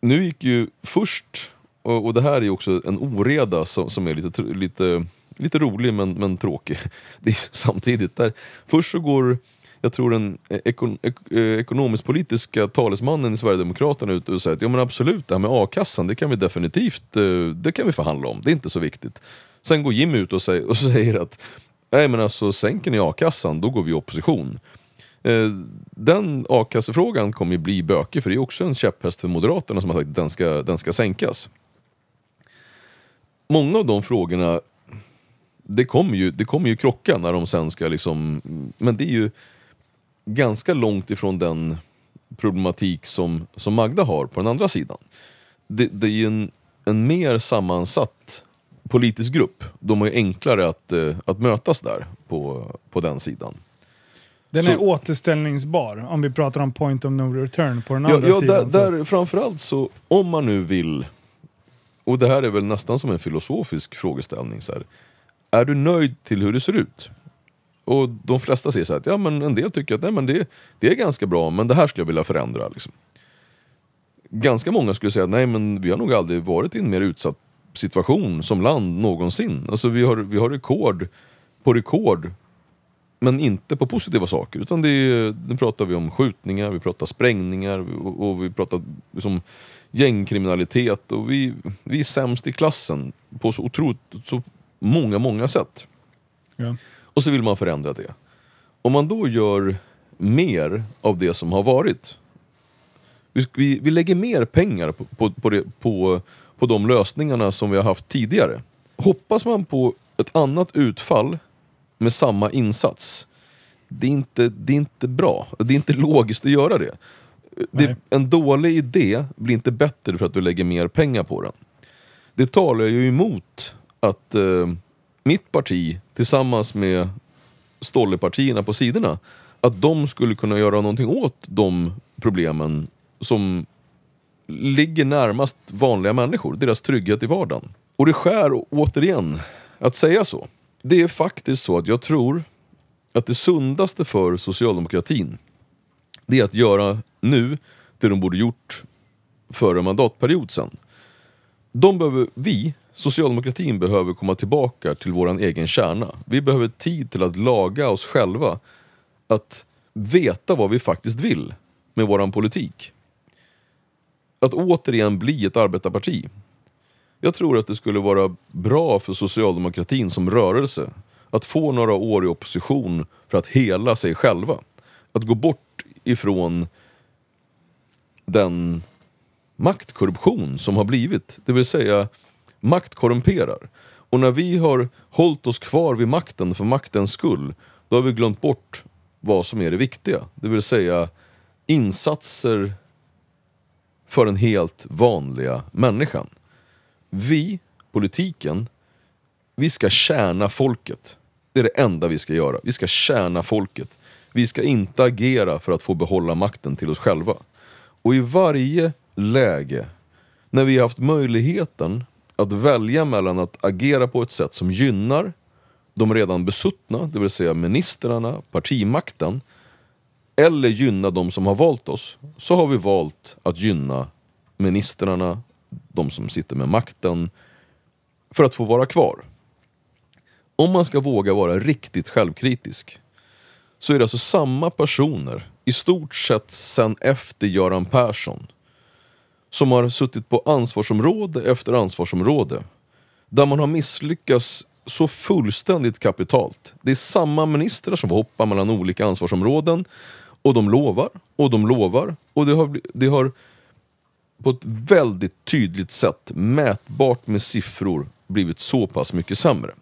Nu gick ju först, och, och det här är ju också en oreda som, som är lite, lite lite rolig men, men tråkig. Det är samtidigt. Där. Först så går, jag tror den e-, ekon, ek, eh, ekonomisk-politiska talesmannen i Sverigedemokraterna ut och säger att ja, men absolut, det här med a-kassan, det kan vi definitivt eh, det kan vi förhandla om, det är inte så viktigt. Sen går Jimmy ut och säger, och säger att nej men alltså sänker ni a-kassan, då går vi i opposition. Eh, den a-kassefrågan kommer ju bli bökig för det är också en käpphäst för Moderaterna som har sagt att den ska, den ska sänkas. Många av de frågorna det kommer ju, det kommer ju krocka när de sen ska liksom... Men det är ju ganska långt ifrån den problematik som, som Magda har på den andra sidan. Det, det är ju en, en mer sammansatt politisk grupp. De har ju enklare att, eh, att mötas där, på, på den sidan. Den så, är återställningsbar, om vi pratar om point of no return på den ja, andra ja, sidan. Där, så. där, framförallt så, om man nu vill, och det här är väl nästan som en filosofisk frågeställning, så här, är du nöjd till hur det ser ut? Och de flesta säger så här, att ja, men en del tycker att nej, men det, det är ganska bra, men det här skulle jag vilja förändra. Liksom. Ganska många skulle säga, nej men vi har nog aldrig varit i en mer utsatt situation som land någonsin. Alltså vi har, vi har rekord på rekord, men inte på positiva saker. Utan det är, nu pratar vi om skjutningar, vi pratar sprängningar och, och vi pratar liksom, gängkriminalitet och vi, vi är sämst i klassen på så, otroligt, så många, många sätt. Ja. Och så vill man förändra det. Om man då gör mer av det som har varit. Vi, vi, vi lägger mer pengar på, på, på, det, på, på de lösningarna som vi har haft tidigare. Hoppas man på ett annat utfall med samma insats, det är inte, det är inte bra. Det är inte logiskt att göra det. det. En dålig idé blir inte bättre för att du lägger mer pengar på den. Det talar ju emot att eh, mitt parti tillsammans med stollepartierna på sidorna, att de skulle kunna göra någonting åt de problemen som ligger närmast vanliga människor, deras trygghet i vardagen. Och det skär återigen att säga så. Det är faktiskt så att jag tror att det sundaste för socialdemokratin det är att göra nu det de borde gjort för en mandatperiod sen. De behöver, vi Socialdemokratin behöver komma tillbaka till vår egen kärna. Vi behöver tid till att laga oss själva. Att veta vad vi faktiskt vill med vår politik. Att återigen bli ett arbetarparti. Jag tror att det skulle vara bra för socialdemokratin som rörelse att få några år i opposition för att hela sig själva. Att gå bort ifrån den maktkorruption som har blivit. Det vill säga Makt korrumperar. Och när vi har hållit oss kvar vid makten för maktens skull, då har vi glömt bort vad som är det viktiga. Det vill säga insatser för den helt vanliga människan. Vi, politiken, vi ska tjäna folket. Det är det enda vi ska göra. Vi ska tjäna folket. Vi ska inte agera för att få behålla makten till oss själva. Och i varje läge, när vi har haft möjligheten att välja mellan att agera på ett sätt som gynnar de redan besuttna, det vill säga ministrarna, partimakten, eller gynna de som har valt oss, så har vi valt att gynna ministrarna, de som sitter med makten, för att få vara kvar. Om man ska våga vara riktigt självkritisk så är det alltså samma personer, i stort sett sen efter Göran Persson, som har suttit på ansvarsområde efter ansvarsområde där man har misslyckats så fullständigt kapitalt. Det är samma ministrar som hoppar mellan olika ansvarsområden och de lovar och de lovar och det har, det har på ett väldigt tydligt sätt, mätbart med siffror, blivit så pass mycket sämre.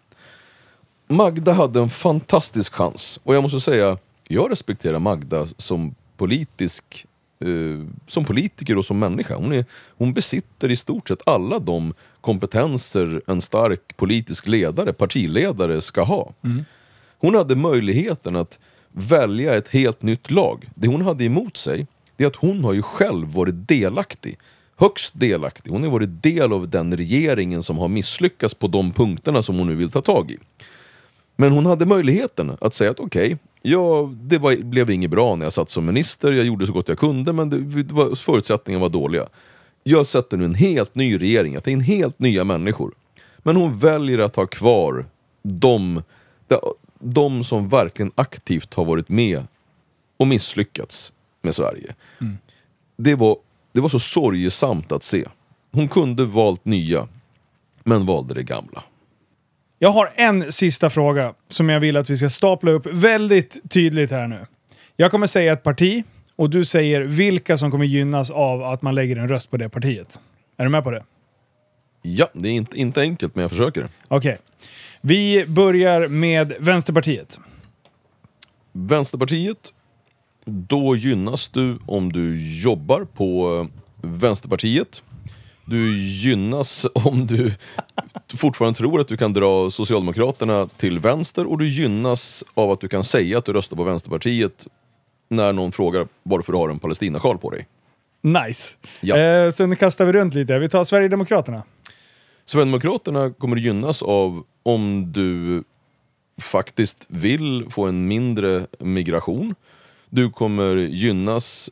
Magda hade en fantastisk chans och jag måste säga, jag respekterar Magda som politisk eh, som politiker och som människa. Hon, är, hon besitter i stort sett alla de kompetenser en stark politisk ledare, partiledare, ska ha. Mm. Hon hade möjligheten att välja ett helt nytt lag. Det hon hade emot sig, det är att hon har ju själv varit delaktig högst delaktig. Hon har varit del av den regeringen som har misslyckats på de punkterna som hon nu vill ta tag i. Men hon hade möjligheten att säga att okej, okay, ja, det var, blev inget bra när jag satt som minister, jag gjorde så gott jag kunde men det, var, förutsättningarna var dåliga. Jag sätter nu en helt ny regering, jag tar in helt nya människor. Men hon väljer att ha kvar de, de som verkligen aktivt har varit med och misslyckats med Sverige. Mm. Det, var, det var så sorgesamt att se. Hon kunde valt nya, men valde det gamla. Jag har en sista fråga som jag vill att vi ska stapla upp väldigt tydligt här nu. Jag kommer säga ett parti och du säger vilka som kommer gynnas av att man lägger en röst på det partiet. Är du med på det? Ja, det är inte, inte enkelt men jag försöker. Okej. Vi börjar med Vänsterpartiet. Vänsterpartiet, då gynnas du om du jobbar på eh, Vänsterpartiet du gynnas om du fortfarande tror att du kan dra Socialdemokraterna till vänster och du gynnas av att du kan säga att du röstar på Vänsterpartiet när någon frågar varför du har en Palestinasjal på dig. Nice! Ja. Eh, sen kastar vi runt lite. Vi tar Sverigedemokraterna. Sverigedemokraterna kommer att gynnas av om du faktiskt vill få en mindre migration. Du kommer gynnas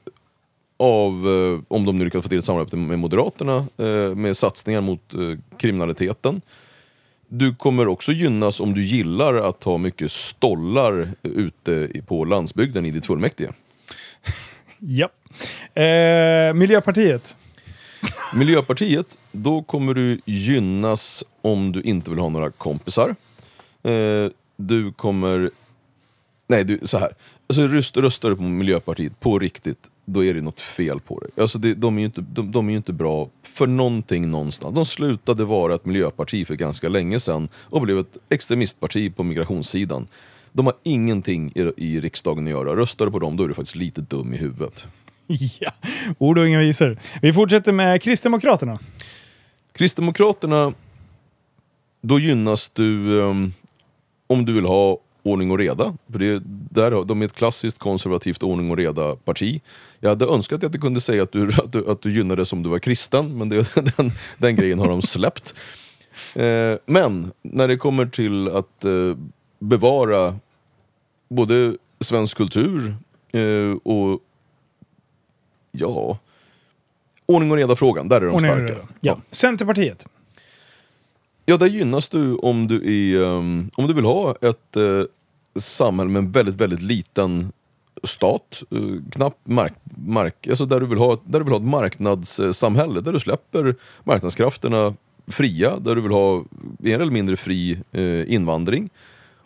av, eh, om de nu lyckas få till ett samarbete med Moderaterna, eh, med satsningar mot eh, kriminaliteten. Du kommer också gynnas om du gillar att ha mycket stollar ute på landsbygden i ditt fullmäktige. ja. Eh, Miljöpartiet. Miljöpartiet, då kommer du gynnas om du inte vill ha några kompisar. Eh, du kommer... Nej, du, så här. Alltså, röst, röstar du på Miljöpartiet på riktigt då är det något fel på det. Alltså det, de, är ju inte, de, de, är ju inte bra för någonting någonstans. De slutade vara ett miljöparti för ganska länge sedan och blev ett extremistparti på migrationssidan. De har ingenting i, i riksdagen att göra. Röstar du på dem, då är du faktiskt lite dum i huvudet. Ja, ord och inga visor. Vi fortsätter med Kristdemokraterna. Kristdemokraterna, då gynnas du um, om du vill ha ordning och reda. För det där, de är ett klassiskt konservativt ordning och reda-parti. Jag hade önskat att jag kunde säga att du, att du, att du gynnades om du var kristen, men det, den, den grejen har de släppt. Eh, men när det kommer till att eh, bevara både svensk kultur eh, och ja, ordning och reda-frågan, där är de starka. Ja. Ja. Centerpartiet. Ja, där gynnas du om du, är, um, om du vill ha ett uh, samhälle med en väldigt, väldigt liten stat, uh, knapp mark, mark alltså där du, vill ha, där du vill ha ett marknadssamhälle, där du släpper marknadskrafterna fria, där du vill ha mer eller mindre fri uh, invandring.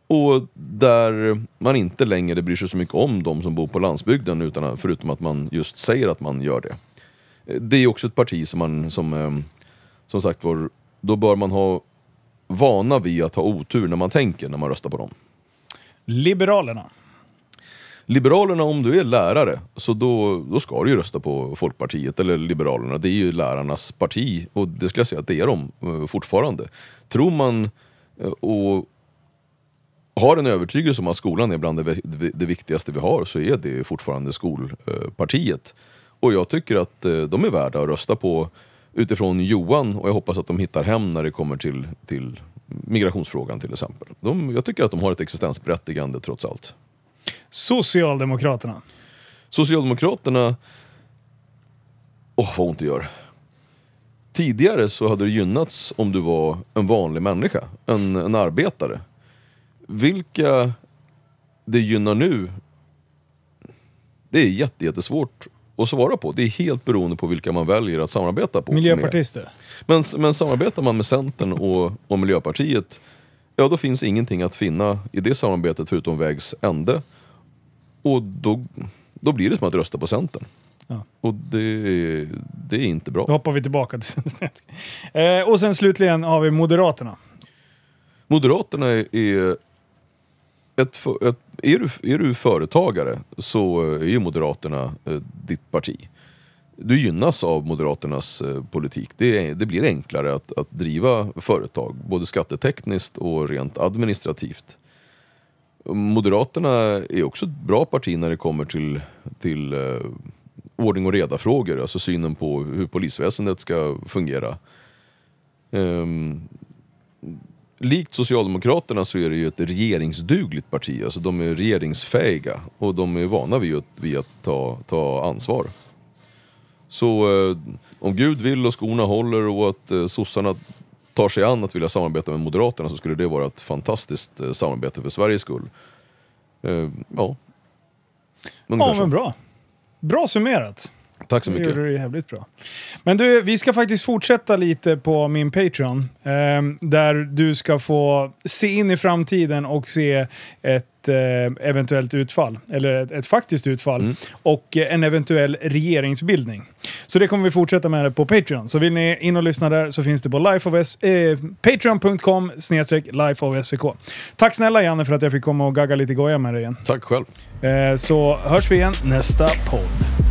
Och där man inte längre bryr sig så mycket om de som bor på landsbygden, utan, förutom att man just säger att man gör det. Det är också ett parti som man, som, ehm, som sagt var, då bör man ha vana vid att ha otur när man tänker när man röstar på dem. Liberalerna. Liberalerna, om du är lärare, så då, då ska du ju rösta på Folkpartiet eller Liberalerna. Det är ju lärarnas parti och det skulle jag säga att det är de eh, fortfarande. Tror man eh, och har en övertygelse om att skolan är bland det, det viktigaste vi har så är det fortfarande skolpartiet. Och jag tycker att eh, de är värda att rösta på utifrån Johan och jag hoppas att de hittar hem när det kommer till, till migrationsfrågan till exempel. De, jag tycker att de har ett existensberättigande trots allt. Socialdemokraterna. Socialdemokraterna... Åh, oh, vad ont det gör. Tidigare så hade det gynnats om du var en vanlig människa, en, en arbetare. Vilka det gynnar nu, det är jättesvårt att svara på. Det är helt beroende på vilka man väljer att samarbeta på. Miljöpartister? Men, men samarbetar man med Centern och, och Miljöpartiet, ja då finns ingenting att finna i det samarbetet förutom vägs ände. Och då, då blir det som att rösta på Centern. Ja. Och det, det, är inte bra. Då hoppar vi tillbaka till Centern. Eh, och sen slutligen har vi Moderaterna. Moderaterna är, är ett, ett, är, du, är du företagare så eh, är ju Moderaterna eh, ditt parti. Du gynnas av Moderaternas eh, politik. Det, det blir enklare att, att driva företag, både skattetekniskt och rent administrativt. Moderaterna är också ett bra parti när det kommer till, till uh, ordning och reda-frågor, alltså synen på hur polisväsendet ska fungera. Um, likt Socialdemokraterna så är det ju ett regeringsdugligt parti. Alltså de är regeringsfähiga och de är vana vid att, vid att ta, ta ansvar. Så eh, om Gud vill och skorna håller och att eh, sossarna tar sig an att vilja samarbeta med Moderaterna så skulle det vara ett fantastiskt eh, samarbete för Sveriges skull. Eh, ja. Ungefär ja, men bra. Bra summerat. Tack så mycket. Det gjorde du jävligt bra. Men du, vi ska faktiskt fortsätta lite på min Patreon. Eh, där du ska få se in i framtiden och se ett eh, eventuellt utfall. Eller ett, ett faktiskt utfall. Mm. Och eh, en eventuell regeringsbildning. Så det kommer vi fortsätta med på Patreon. Så vill ni in och lyssna där så finns det på eh, patreon.com snedstreck lifeofsvk. Tack snälla Janne för att jag fick komma och gagga lite goja med dig igen. Tack själv. Eh, så hörs vi igen nästa podd.